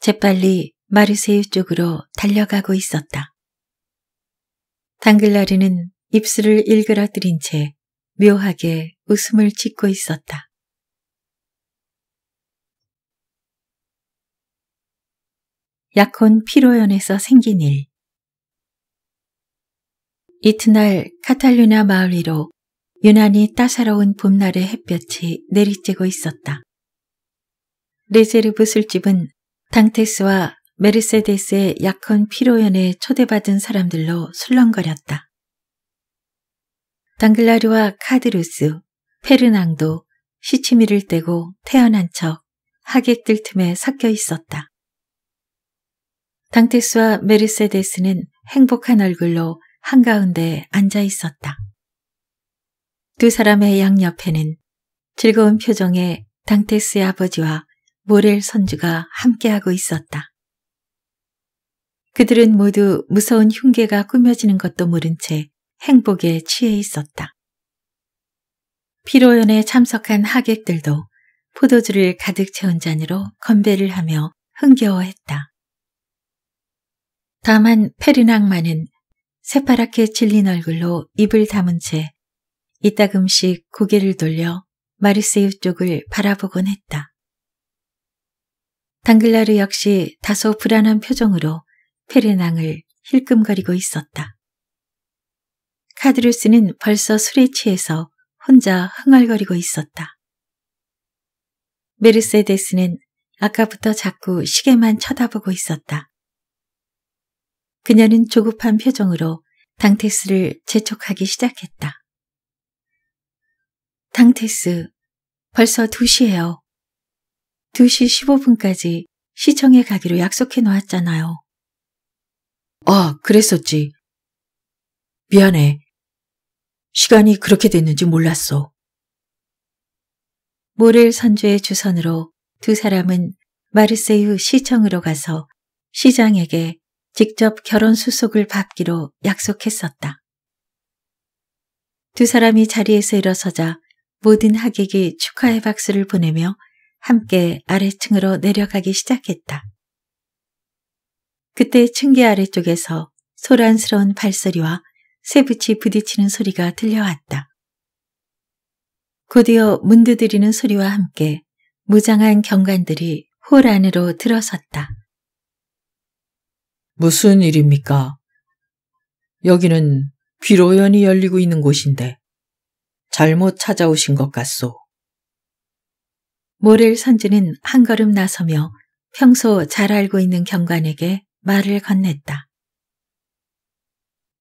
재빨리 마르세유 쪽으로 달려가고 있었다. 당글라르는 입술을 일그러뜨린 채 묘하게 웃음을 짓고 있었다. 약혼 피로연에서 생긴 일 이튿날 카탈루나 마을 위로 유난히 따사로운 봄날의 햇볕이 내리쬐고 있었다. 레제르브 술집은 당테스와 메르세데스의 약혼 피로연에 초대받은 사람들로 술렁거렸다. 당글라르와 카드루스, 페르낭도 시치미를 떼고 태어난 척 하객들 틈에 섞여 있었다. 당테스와 메르세데스는 행복한 얼굴로 한가운데 앉아 있었다. 두 사람의 양옆에는 즐거운 표정의 당테스의 아버지와 모렐 선주가 함께하고 있었다. 그들은 모두 무서운 흉계가 꾸며지는 것도 모른 채 행복에 취해 있었다. 피로연에 참석한 하객들도 포도주를 가득 채운 잔으로 건배를 하며 흥겨워했다. 다만 페르낭만은 새파랗게 질린 얼굴로 입을 다문 채 이따금씩 고개를 돌려 마르세유 쪽을 바라보곤 했다. 당글라르 역시 다소 불안한 표정으로 페르낭을 힐끔거리고 있었다. 카드루스는 벌써 술에 취해서 혼자 흥얼거리고 있었다. 메르세데스는 아까부터 자꾸 시계만 쳐다보고 있었다. 그녀는 조급한 표정으로 당테스를 재촉하기 시작했다. 당테스, 벌써 2시예요. 2시 15분까지 시청에 가기로 약속해 놓았잖아요. 아, 그랬었지. 미안해. 시간이 그렇게 됐는지 몰랐어. 모렐선주의 주선으로 두 사람은 마르세유 시청으로 가서 시장에게 직접 결혼 수속을 받기로 약속했었다. 두 사람이 자리에서 일어서자 모든 하객이 축하의 박수를 보내며 함께 아래층으로 내려가기 시작했다. 그때 층계 아래쪽에서 소란스러운 발소리와 새붙이 부딪히는 소리가 들려왔다. 곧이어 문 두드리는 소리와 함께 무장한 경관들이 홀 안으로 들어섰다. 무슨 일입니까? 여기는 귀로연이 열리고 있는 곳인데 잘못 찾아오신 것 같소. 모렐 선주는 한 걸음 나서며 평소 잘 알고 있는 경관에게 말을 건넸다.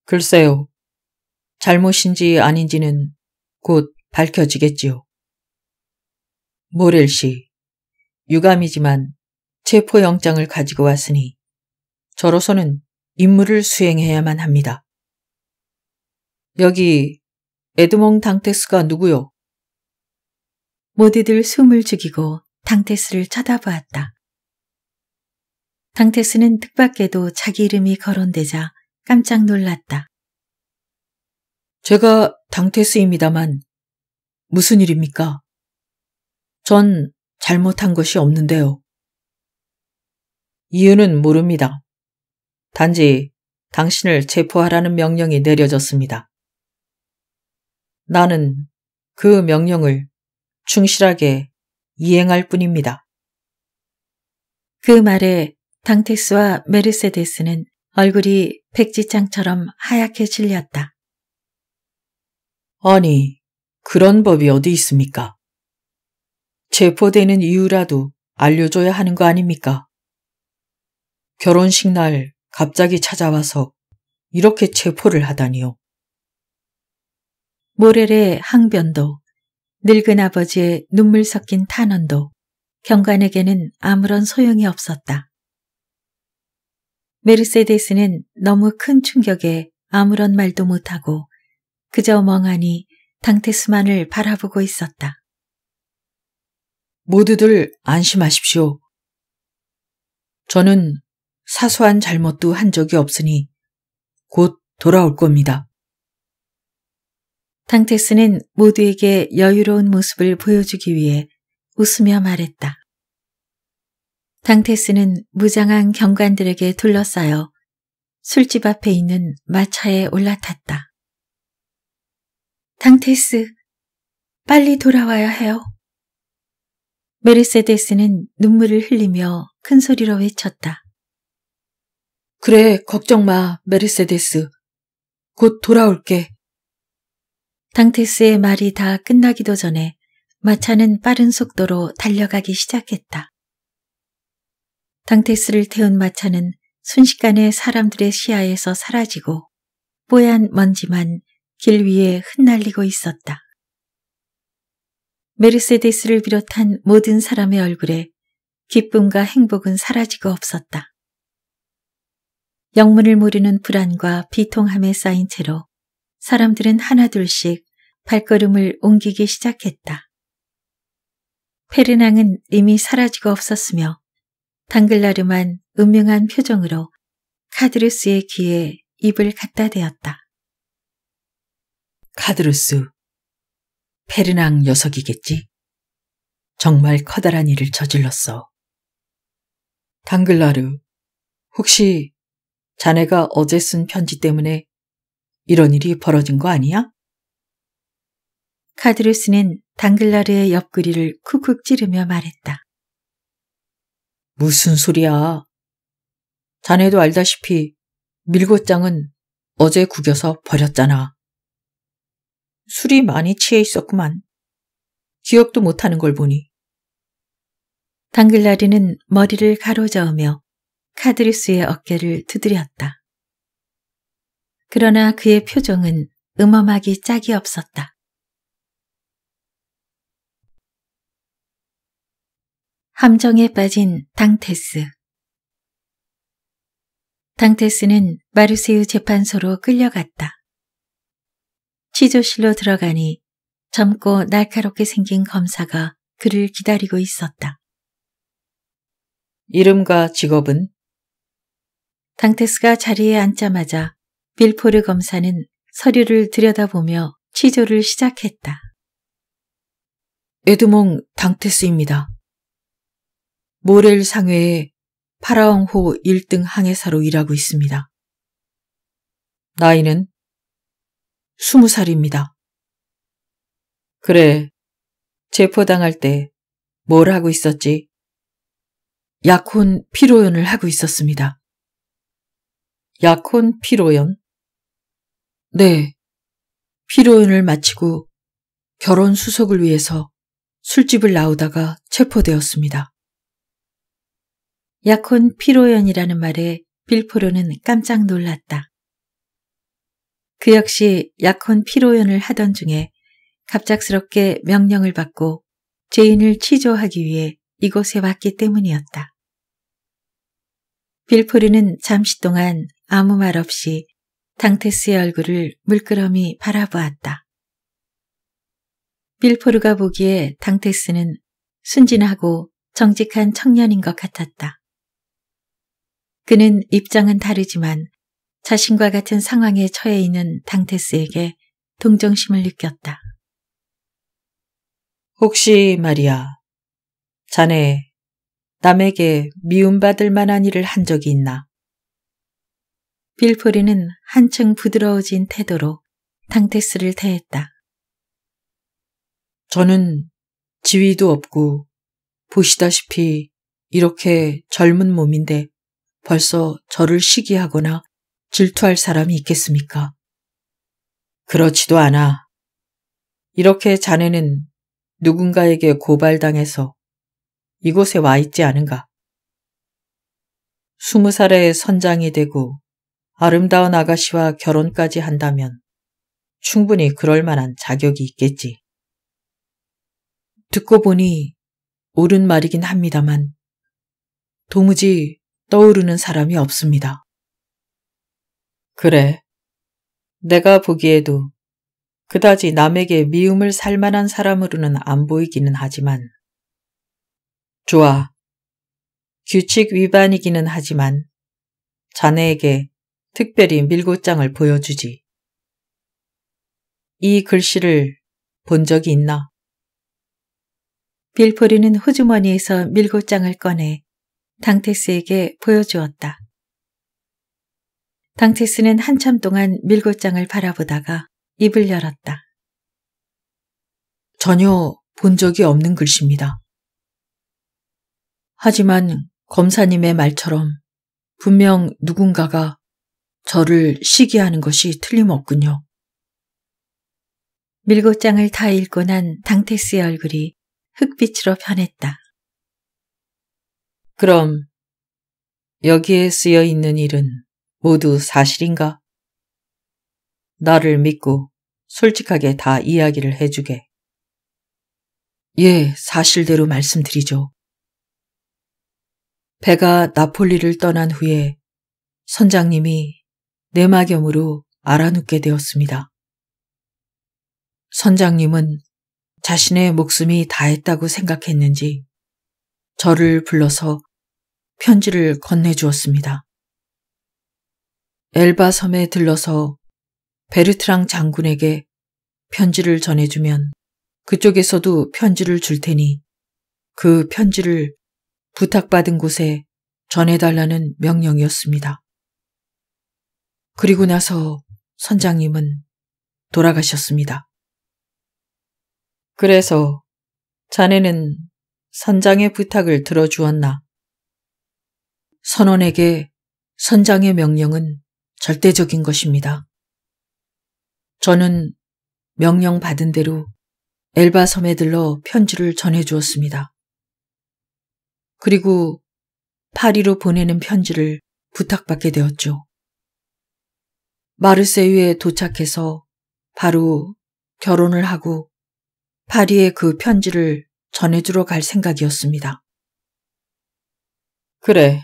글쎄요. 잘못인지 아닌지는 곧 밝혀지겠지요. 모렐 씨, 유감이지만 체포영장을 가지고 왔으니 저로서는 임무를 수행해야만 합니다. 여기 에드몽 당테스가 누구요? 모두들 숨을 죽이고 당테스를 쳐다보았다. 당테스는 뜻밖에도 자기 이름이 거론되자 깜짝 놀랐다. 제가 당태스입니다만 무슨 일입니까? 전 잘못한 것이 없는데요. 이유는 모릅니다. 단지 당신을 체포하라는 명령이 내려졌습니다. 나는 그 명령을 충실하게 이행할 뿐입니다. 그 말에 당테스와 메르세데스는 얼굴이 백지장처럼 하얗게 질렸다. 아니, 그런 법이 어디 있습니까? 체포되는 이유라도 알려줘야 하는 거 아닙니까? 결혼식 날 갑자기 찾아와서 이렇게 체포를 하다니요. 모래의 항변도 늙은 아버지의 눈물 섞인 탄원도 경관에게는 아무런 소용이 없었다. 메르세데스는 너무 큰 충격에 아무런 말도 못하고 그저 멍하니 당테스만을 바라보고 있었다. 모두들 안심하십시오. 저는 사소한 잘못도 한 적이 없으니 곧 돌아올 겁니다. 당테스는 모두에게 여유로운 모습을 보여주기 위해 웃으며 말했다. 당테스는 무장한 경관들에게 둘러싸여 술집 앞에 있는 마차에 올라탔다. 당테스, 빨리 돌아와야 해요. 메르세데스는 눈물을 흘리며 큰 소리로 외쳤다. 그래, 걱정 마, 메르세데스. 곧 돌아올게. 당테스의 말이 다 끝나기도 전에 마차는 빠른 속도로 달려가기 시작했다. 당테스를 태운 마차는 순식간에 사람들의 시야에서 사라지고 뽀얀 먼지만 길 위에 흩날리고 있었다. 메르세데스를 비롯한 모든 사람의 얼굴에 기쁨과 행복은 사라지고 없었다. 영문을 모르는 불안과 비통함에 쌓인 채로 사람들은 하나둘씩 발걸음을 옮기기 시작했다. 페르낭은 이미 사라지고 없었으며 당글라름한 음흉한 표정으로 카드루스의 귀에 입을 갖다 대었다. 카드루스, 페르낭 녀석이겠지? 정말 커다란 일을 저질렀어. 당글라르, 혹시 자네가 어제 쓴 편지 때문에 이런 일이 벌어진 거 아니야? 카드루스는 당글라르의 옆구리를 쿡쿡 찌르며 말했다. 무슨 소리야. 자네도 알다시피 밀고장은 어제 구겨서 버렸잖아. 술이 많이 취해 있었구만. 기억도 못하는 걸 보니. 당글라리는 머리를 가로저으며 카드리스의 어깨를 두드렸다. 그러나 그의 표정은 음험하기 짝이 없었다. 함정에 빠진 당테스 당테스는 마르세유 재판소로 끌려갔다. 치조실로 들어가니 젊고 날카롭게 생긴 검사가 그를 기다리고 있었다. 이름과 직업은? 당테스가 자리에 앉자마자 빌포르 검사는 서류를 들여다보며 치조를 시작했다. 에드몽 당테스입니다. 모렐 상회의 파라옹호 1등 항해사로 일하고 있습니다. 나이는 스무 살입니다. 그래. 체포당할 때 뭘 하고 있었지? 약혼 피로연을 하고 있었습니다. 약혼 피로연? 네. 피로연을 마치고 결혼 수속을 위해서 술집을 나오다가 체포되었습니다. 약혼 피로연이라는 말에 빌포로는 깜짝 놀랐다. 그 역시 약혼 피로연을 하던 중에 갑작스럽게 명령을 받고 제인을 취조하기 위해 이곳에 왔기 때문이었다. 빌포리는 잠시 동안 아무 말 없이 당테스의 얼굴을 물끄러미 바라보았다. 빌포르가 보기에 당테스는 순진하고 정직한 청년인 것 같았다. 그는 입장은 다르지만 자신과 같은 상황에 처해 있는 당테스에게 동정심을 느꼈다. 혹시 말이야, 자네 남에게 미움받을 만한 일을 한 적이 있나? 빌포리는 한층 부드러워진 태도로 당테스를 대했다. 저는 지위도 없고 보시다시피 이렇게 젊은 몸인데 벌써 저를 시기하거나 질투할 사람이 있겠습니까? 그렇지도 않아. 이렇게 자네는 누군가에게 고발당해서 이곳에 와 있지 않은가? 스무 살에 선장이 되고 아름다운 아가씨와 결혼까지 한다면 충분히 그럴 만한 자격이 있겠지. 듣고 보니 옳은 말이긴 합니다만 도무지 떠오르는 사람이 없습니다. 그래. 내가 보기에도 그다지 남에게 미움을 살 만한 사람으로는 안 보이기는 하지만. 좋아. 규칙 위반이기는 하지만 자네에게 특별히 밀고장을 보여주지. 이 글씨를 본 적이 있나? 빌포리는 호주머니에서 밀고장을 꺼내 당테스에게 보여주었다. 당체스는 한참 동안 밀고장을 바라보다가 입을 열었다. 전혀 본 적이 없는 글씨입니다. 하지만 검사님의 말처럼 분명 누군가가 저를 시기하는 것이 틀림없군요. 밀고장을 다 읽고 난 당테스의 얼굴이 흑빛으로 변했다. 그럼 여기에 쓰여 있는 일은 모두 사실인가? 나를 믿고 솔직하게 다 이야기를 해주게. 예, 사실대로 말씀드리죠. 배가 나폴리를 떠난 후에 선장님이 내막염으로 알아눕게 되었습니다. 선장님은 자신의 목숨이 다했다고 생각했는지 저를 불러서 편지를 건네주었습니다. 엘바 섬에 들러서 베르트랑 장군에게 편지를 전해주면 그쪽에서도 편지를 줄 테니 그 편지를 부탁받은 곳에 전해달라는 명령이었습니다. 그리고 나서 선장님은 돌아가셨습니다. 그래서 자네는 선장의 부탁을 들어주었나? 선원에게 선장의 명령은 절대적인 것입니다. 저는 명령 받은 대로 엘바 섬에 들러 편지를 전해 주었습니다. 그리고 파리로 보내는 편지를 부탁받게 되었죠. 마르세유에 도착해서 바로 결혼을 하고 파리에 그 편지를 전해주러 갈 생각이었습니다. 그래.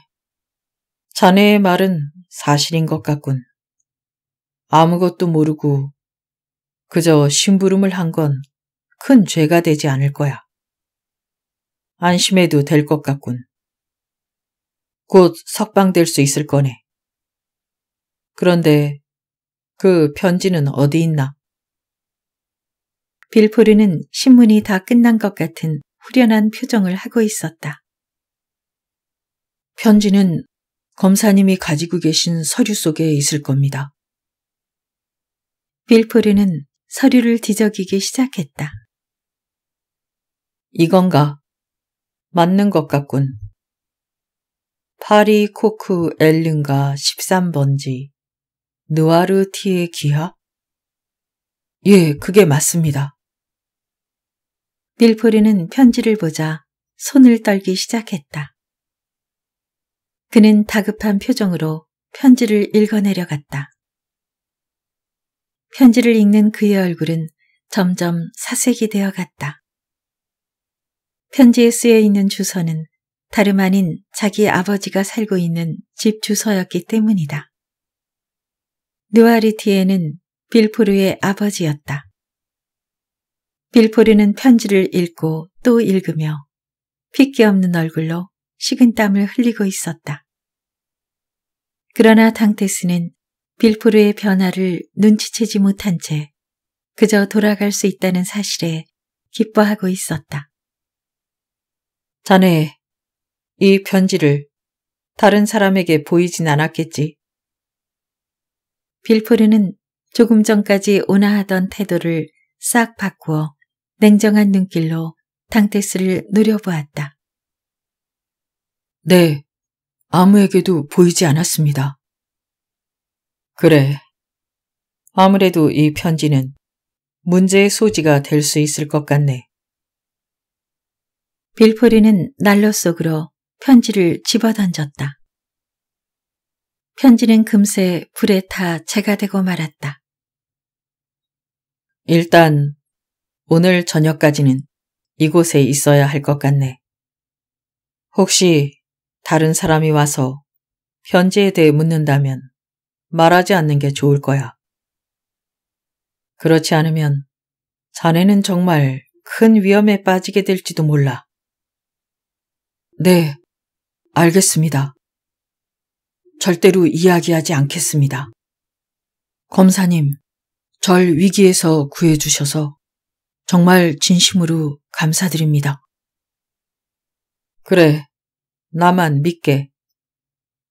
자네의 말은 사실인 것 같군. 아무것도 모르고 그저 심부름을 한 건 큰 죄가 되지 않을 거야. 안심해도 될 것 같군. 곧 석방될 수 있을 거네. 그런데 그 편지는 어디 있나? 빌포르는 신문이 다 끝난 것 같은 후련한 표정을 하고 있었다. 편지는 검사님이 가지고 계신 서류 속에 있을 겁니다. 빌프리는 서류를 뒤적이기 시작했다. 이건가? 맞는 것 같군. 파리 코크 엘른가 13번지 누아르티의 기하? 예, 그게 맞습니다. 빌프리는 편지를 보자 손을 떨기 시작했다. 그는 다급한 표정으로 편지를 읽어내려갔다. 편지를 읽는 그의 얼굴은 점점 사색이 되어 갔다. 편지에 쓰여 있는 주소는 다름 아닌 자기 아버지가 살고 있는 집 주소였기 때문이다. 누아리티에는 빌포르의 아버지였다. 빌포르는 편지를 읽고 또 읽으며 핏기 없는 얼굴로 식은땀을 흘리고 있었다. 그러나 당테스는 빌포르의 변화를 눈치채지 못한 채 그저 돌아갈 수 있다는 사실에 기뻐하고 있었다. 자네, 이 편지를 다른 사람에게 보이진 않았겠지. 빌포르는 조금 전까지 온화하던 태도를 싹 바꾸어 냉정한 눈길로 당테스를 노려보았다. 네, 아무에게도 보이지 않았습니다. 그래. 아무래도 이 편지는 문제의 소지가 될 수 있을 것 같네. 빌포리는 난로 속으로 편지를 집어던졌다. 편지는 금세 불에 타 재가 되고 말았다. 일단 오늘 저녁까지는 이곳에 있어야 할 것 같네. 혹시 다른 사람이 와서 현재에 대해 묻는다면 말하지 않는 게 좋을 거야. 그렇지 않으면 자네는 정말 큰 위험에 빠지게 될지도 몰라. 네, 알겠습니다. 절대로 이야기하지 않겠습니다. 검사님, 절 위기에서 구해주셔서 정말 진심으로 감사드립니다. 그래, 나만 믿게.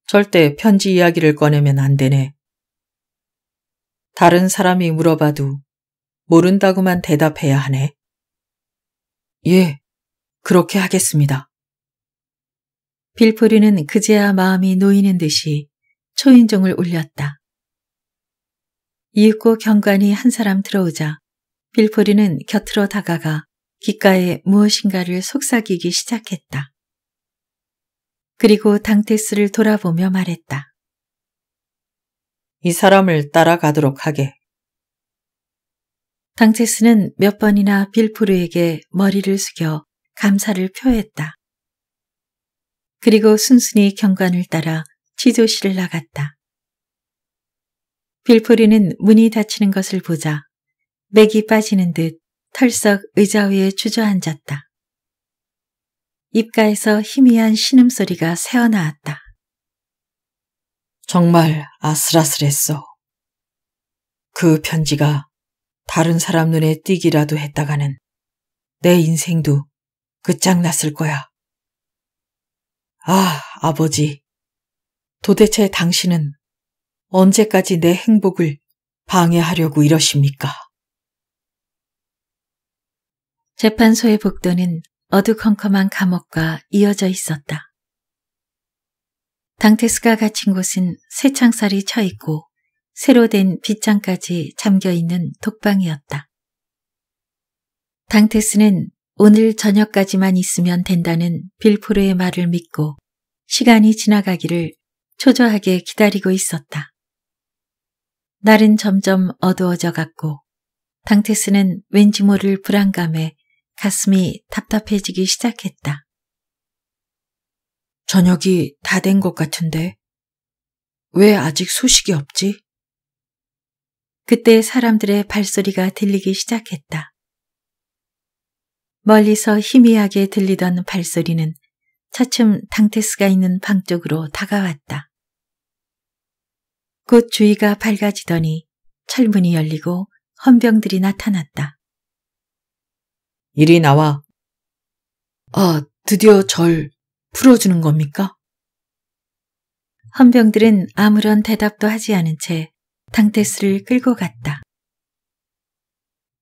절대 편지 이야기를 꺼내면 안 되네. 다른 사람이 물어봐도 모른다고만 대답해야 하네. 예, 그렇게 하겠습니다. 빌프리는 그제야 마음이 놓이는 듯이 초인종을 울렸다. 이윽고 경관이 한 사람 들어오자 빌프리는 곁으로 다가가 귓가에 무엇인가를 속삭이기 시작했다. 그리고 당테스를 돌아보며 말했다. 이 사람을 따라가도록 하게. 당테스는 몇 번이나 빌프르에게 머리를 숙여 감사를 표했다. 그리고 순순히 경관을 따라 지도실을 나갔다. 빌프르는 문이 닫히는 것을 보자 맥이 빠지는 듯 털썩 의자 위에 주저앉았다. 입가에서 희미한 신음소리가 새어나왔다. 정말 아슬아슬했어. 그 편지가 다른 사람 눈에 띄기라도 했다가는 내 인생도 끝장났을 거야. 아, 아버지. 도대체 당신은 언제까지 내 행복을 방해하려고 이러십니까? 재판소의 복도는 어두컴컴한 감옥과 이어져 있었다. 당테스가 갇힌 곳은 새창살이 쳐있고 새로 된 빗장까지 잠겨있는 독방이었다. 당테스는 오늘 저녁까지만 있으면 된다는 빌프르의 말을 믿고 시간이 지나가기를 초조하게 기다리고 있었다. 날은 점점 어두워져 갔고 당테스는 왠지 모를 불안감에 가슴이 답답해지기 시작했다. 저녁이 다 된 것 같은데 왜 아직 소식이 없지? 그때 사람들의 발소리가 들리기 시작했다. 멀리서 희미하게 들리던 발소리는 차츰 당테스가 있는 방 쪽으로 다가왔다. 곧 주위가 밝아지더니 철문이 열리고 헌병들이 나타났다. 이리 나와. 아, 드디어 절 풀어주는 겁니까? 헌병들은 아무런 대답도 하지 않은 채 당테스를 끌고 갔다.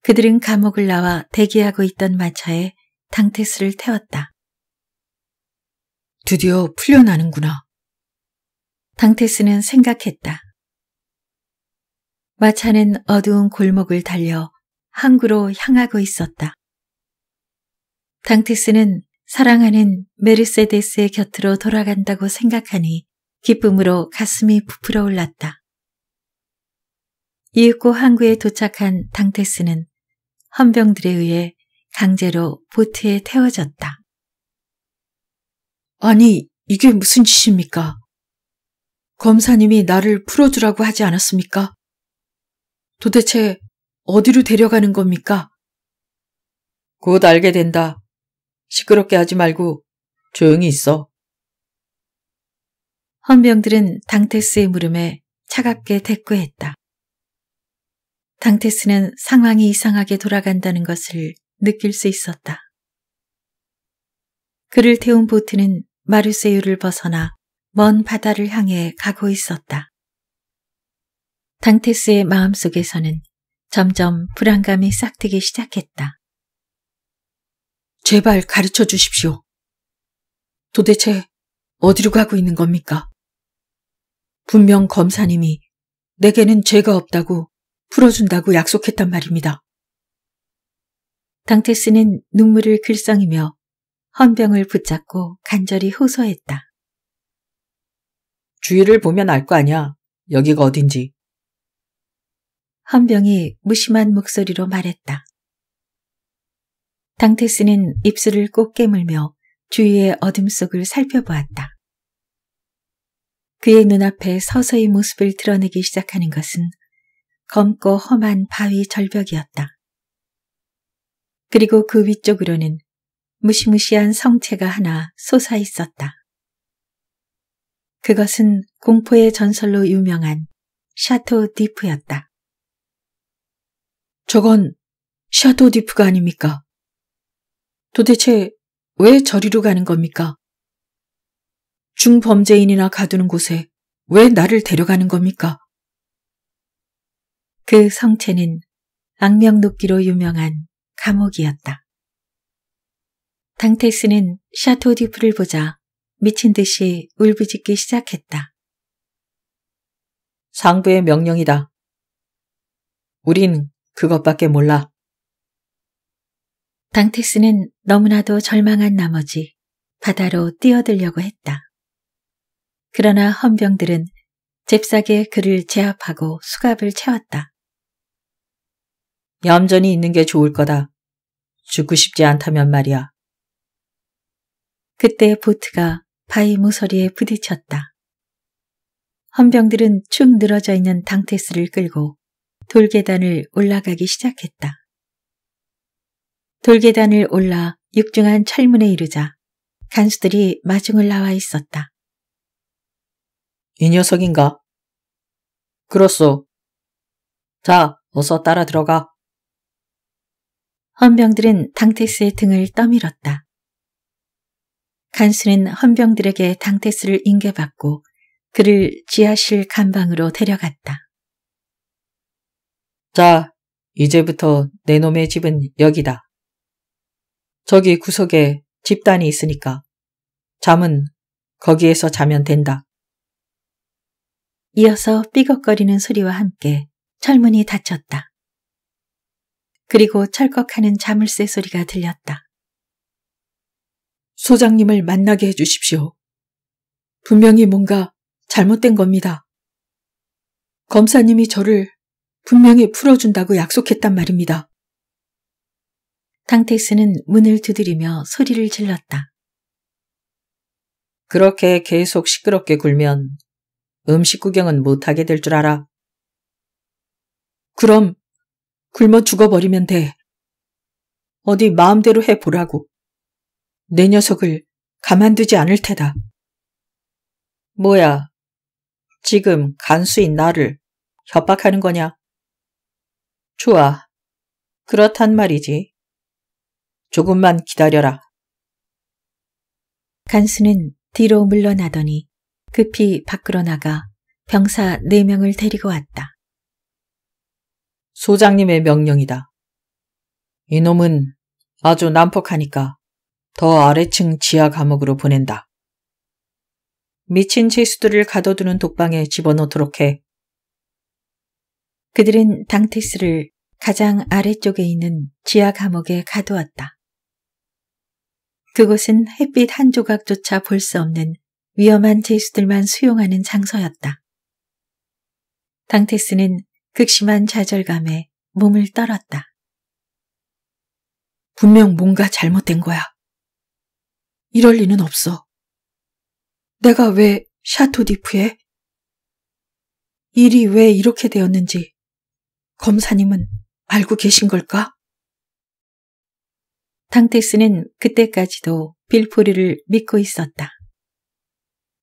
그들은 감옥을 나와 대기하고 있던 마차에 당테스를 태웠다. 드디어 풀려나는구나. 당테스는 생각했다. 마차는 어두운 골목을 달려 항구로 향하고 있었다. 당테스는 사랑하는 메르세데스의 곁으로 돌아간다고 생각하니 기쁨으로 가슴이 부풀어 올랐다. 이윽고 항구에 도착한 당테스는 헌병들에 의해 강제로 보트에 태워졌다. 아니, 이게 무슨 짓입니까? 검사님이 나를 풀어주라고 하지 않았습니까? 도대체 어디로 데려가는 겁니까? 곧 알게 된다. 시끄럽게 하지 말고 조용히 있어. 헌병들은 당테스의 물음에 차갑게 대꾸했다. 당테스는 상황이 이상하게 돌아간다는 것을 느낄 수 있었다. 그를 태운 보트는 마르세유를 벗어나 먼 바다를 향해 가고 있었다. 당테스의 마음속에서는 점점 불안감이 싹트기 시작했다. 제발 가르쳐 주십시오. 도대체 어디로 가고 있는 겁니까? 분명 검사님이 내게는 죄가 없다고 풀어준다고 약속했단 말입니다. 당테스는 눈물을 글썽이며 헌병을 붙잡고 간절히 호소했다. 주위를 보면 알 거 아니야. 여기가 어딘지. 헌병이 무심한 목소리로 말했다. 당테스는 입술을 꼭 깨물며 주위의 어둠 속을 살펴보았다. 그의 눈앞에 서서히 모습을 드러내기 시작하는 것은 검고 험한 바위 절벽이었다. 그리고 그 위쪽으로는 무시무시한 성체가 하나 솟아 있었다. 그것은 공포의 전설로 유명한 샤토 디프였다. 저건 샤토 디프가 아닙니까? 도대체 왜 저리로 가는 겁니까? 중범죄인이나 가두는 곳에 왜 나를 데려가는 겁니까? 그 성체는 악명 높기로 유명한 감옥이었다. 당테스는 샤토 디프를 보자 미친 듯이 울부짖기 시작했다. 상부의 명령이다. 우린 그것밖에 몰라. 당테스는 너무나도 절망한 나머지 바다로 뛰어들려고 했다. 그러나 헌병들은 잽싸게 그를 제압하고 수갑을 채웠다. 얌전히 있는 게 좋을 거다. 죽고 싶지 않다면 말이야. 그때 보트가 바위 모서리에 부딪혔다. 헌병들은 축 늘어져 있는 당테스를 끌고 돌계단을 올라가기 시작했다. 돌계단을 올라 육중한 철문에 이르자 간수들이 마중을 나와 있었다. 이 녀석인가? 그렇소. 자, 어서 따라 들어가. 헌병들은 당테스의 등을 떠밀었다. 간수는 헌병들에게 당테스를 인계받고 그를 지하실 간방으로 데려갔다. 자, 이제부터 내 놈의 집은 여기다. 저기 구석에 집단이 있으니까. 잠은 거기에서 자면 된다. 이어서 삐걱거리는 소리와 함께 철문이 닫혔다. 그리고 철컥하는 자물쇠 소리가 들렸다. 소장님을 만나게 해주십시오. 분명히 뭔가 잘못된 겁니다. 검사님이 저를 분명히 풀어준다고 약속했단 말입니다. 탕테스는 문을 두드리며 소리를 질렀다. 그렇게 계속 시끄럽게 굴면 음식 구경은 못하게 될 줄 알아. 그럼 굶어 죽어버리면 돼. 어디 마음대로 해보라고. 내 녀석을 가만두지 않을 테다. 뭐야, 지금 간수인 나를 협박하는 거냐? 좋아, 그렇단 말이지. 조금만 기다려라. 간수는 뒤로 물러나더니 급히 밖으로 나가 병사 네명을 데리고 왔다. 소장님의 명령이다. 이놈은 아주 난폭하니까 더 아래층 지하 감옥으로 보낸다. 미친 죄수들을 가둬두는 독방에 집어넣도록 해. 그들은 당테스를 가장 아래쪽에 있는 지하 감옥에 가두었다. 그곳은 햇빛 한 조각조차 볼 수 없는 위험한 죄수들만 수용하는 장소였다. 당테스는 극심한 좌절감에 몸을 떨었다. 분명 뭔가 잘못된 거야. 이럴 리는 없어. 내가 왜 샤토디프에? 일이 왜 이렇게 되었는지 검사님은 알고 계신 걸까? 탕테스는 그때까지도 빌포리를 믿고 있었다.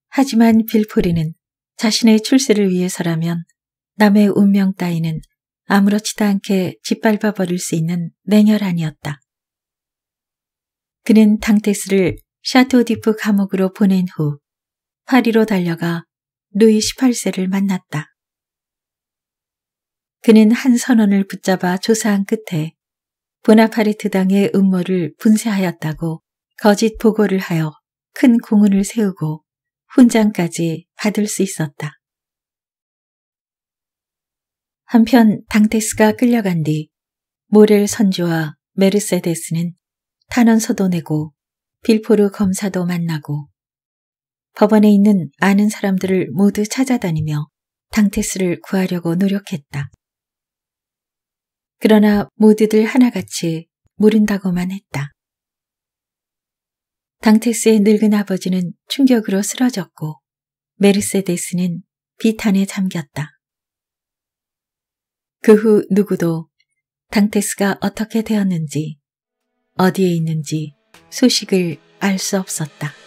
하지만 빌포리는 자신의 출세를 위해서라면 남의 운명 따위는 아무렇지도 않게 짓밟아 버릴 수 있는 냉혈한이었다. 그는 탕테스를 샤토디프 감옥으로 보낸 후 파리로 달려가 루이 18세를 만났다. 그는 한선언을 붙잡아 조사한 끝에 보나파르트 당의 음모를 분쇄하였다고 거짓 보고를 하여 큰 공훈을 세우고 훈장까지 받을 수 있었다. 한편 당테스가 끌려간 뒤 모렐 선주와 메르세데스는 탄원서도 내고 빌포르 검사도 만나고 법원에 있는 아는 사람들을 모두 찾아다니며 당테스를 구하려고 노력했다. 그러나 모두들 하나같이 모른다고만 했다. 당테스의 늙은 아버지는 충격으로 쓰러졌고 메르세데스는 비탄에 잠겼다. 그 후 누구도 당테스가 어떻게 되었는지 어디에 있는지 소식을 알 수 없었다.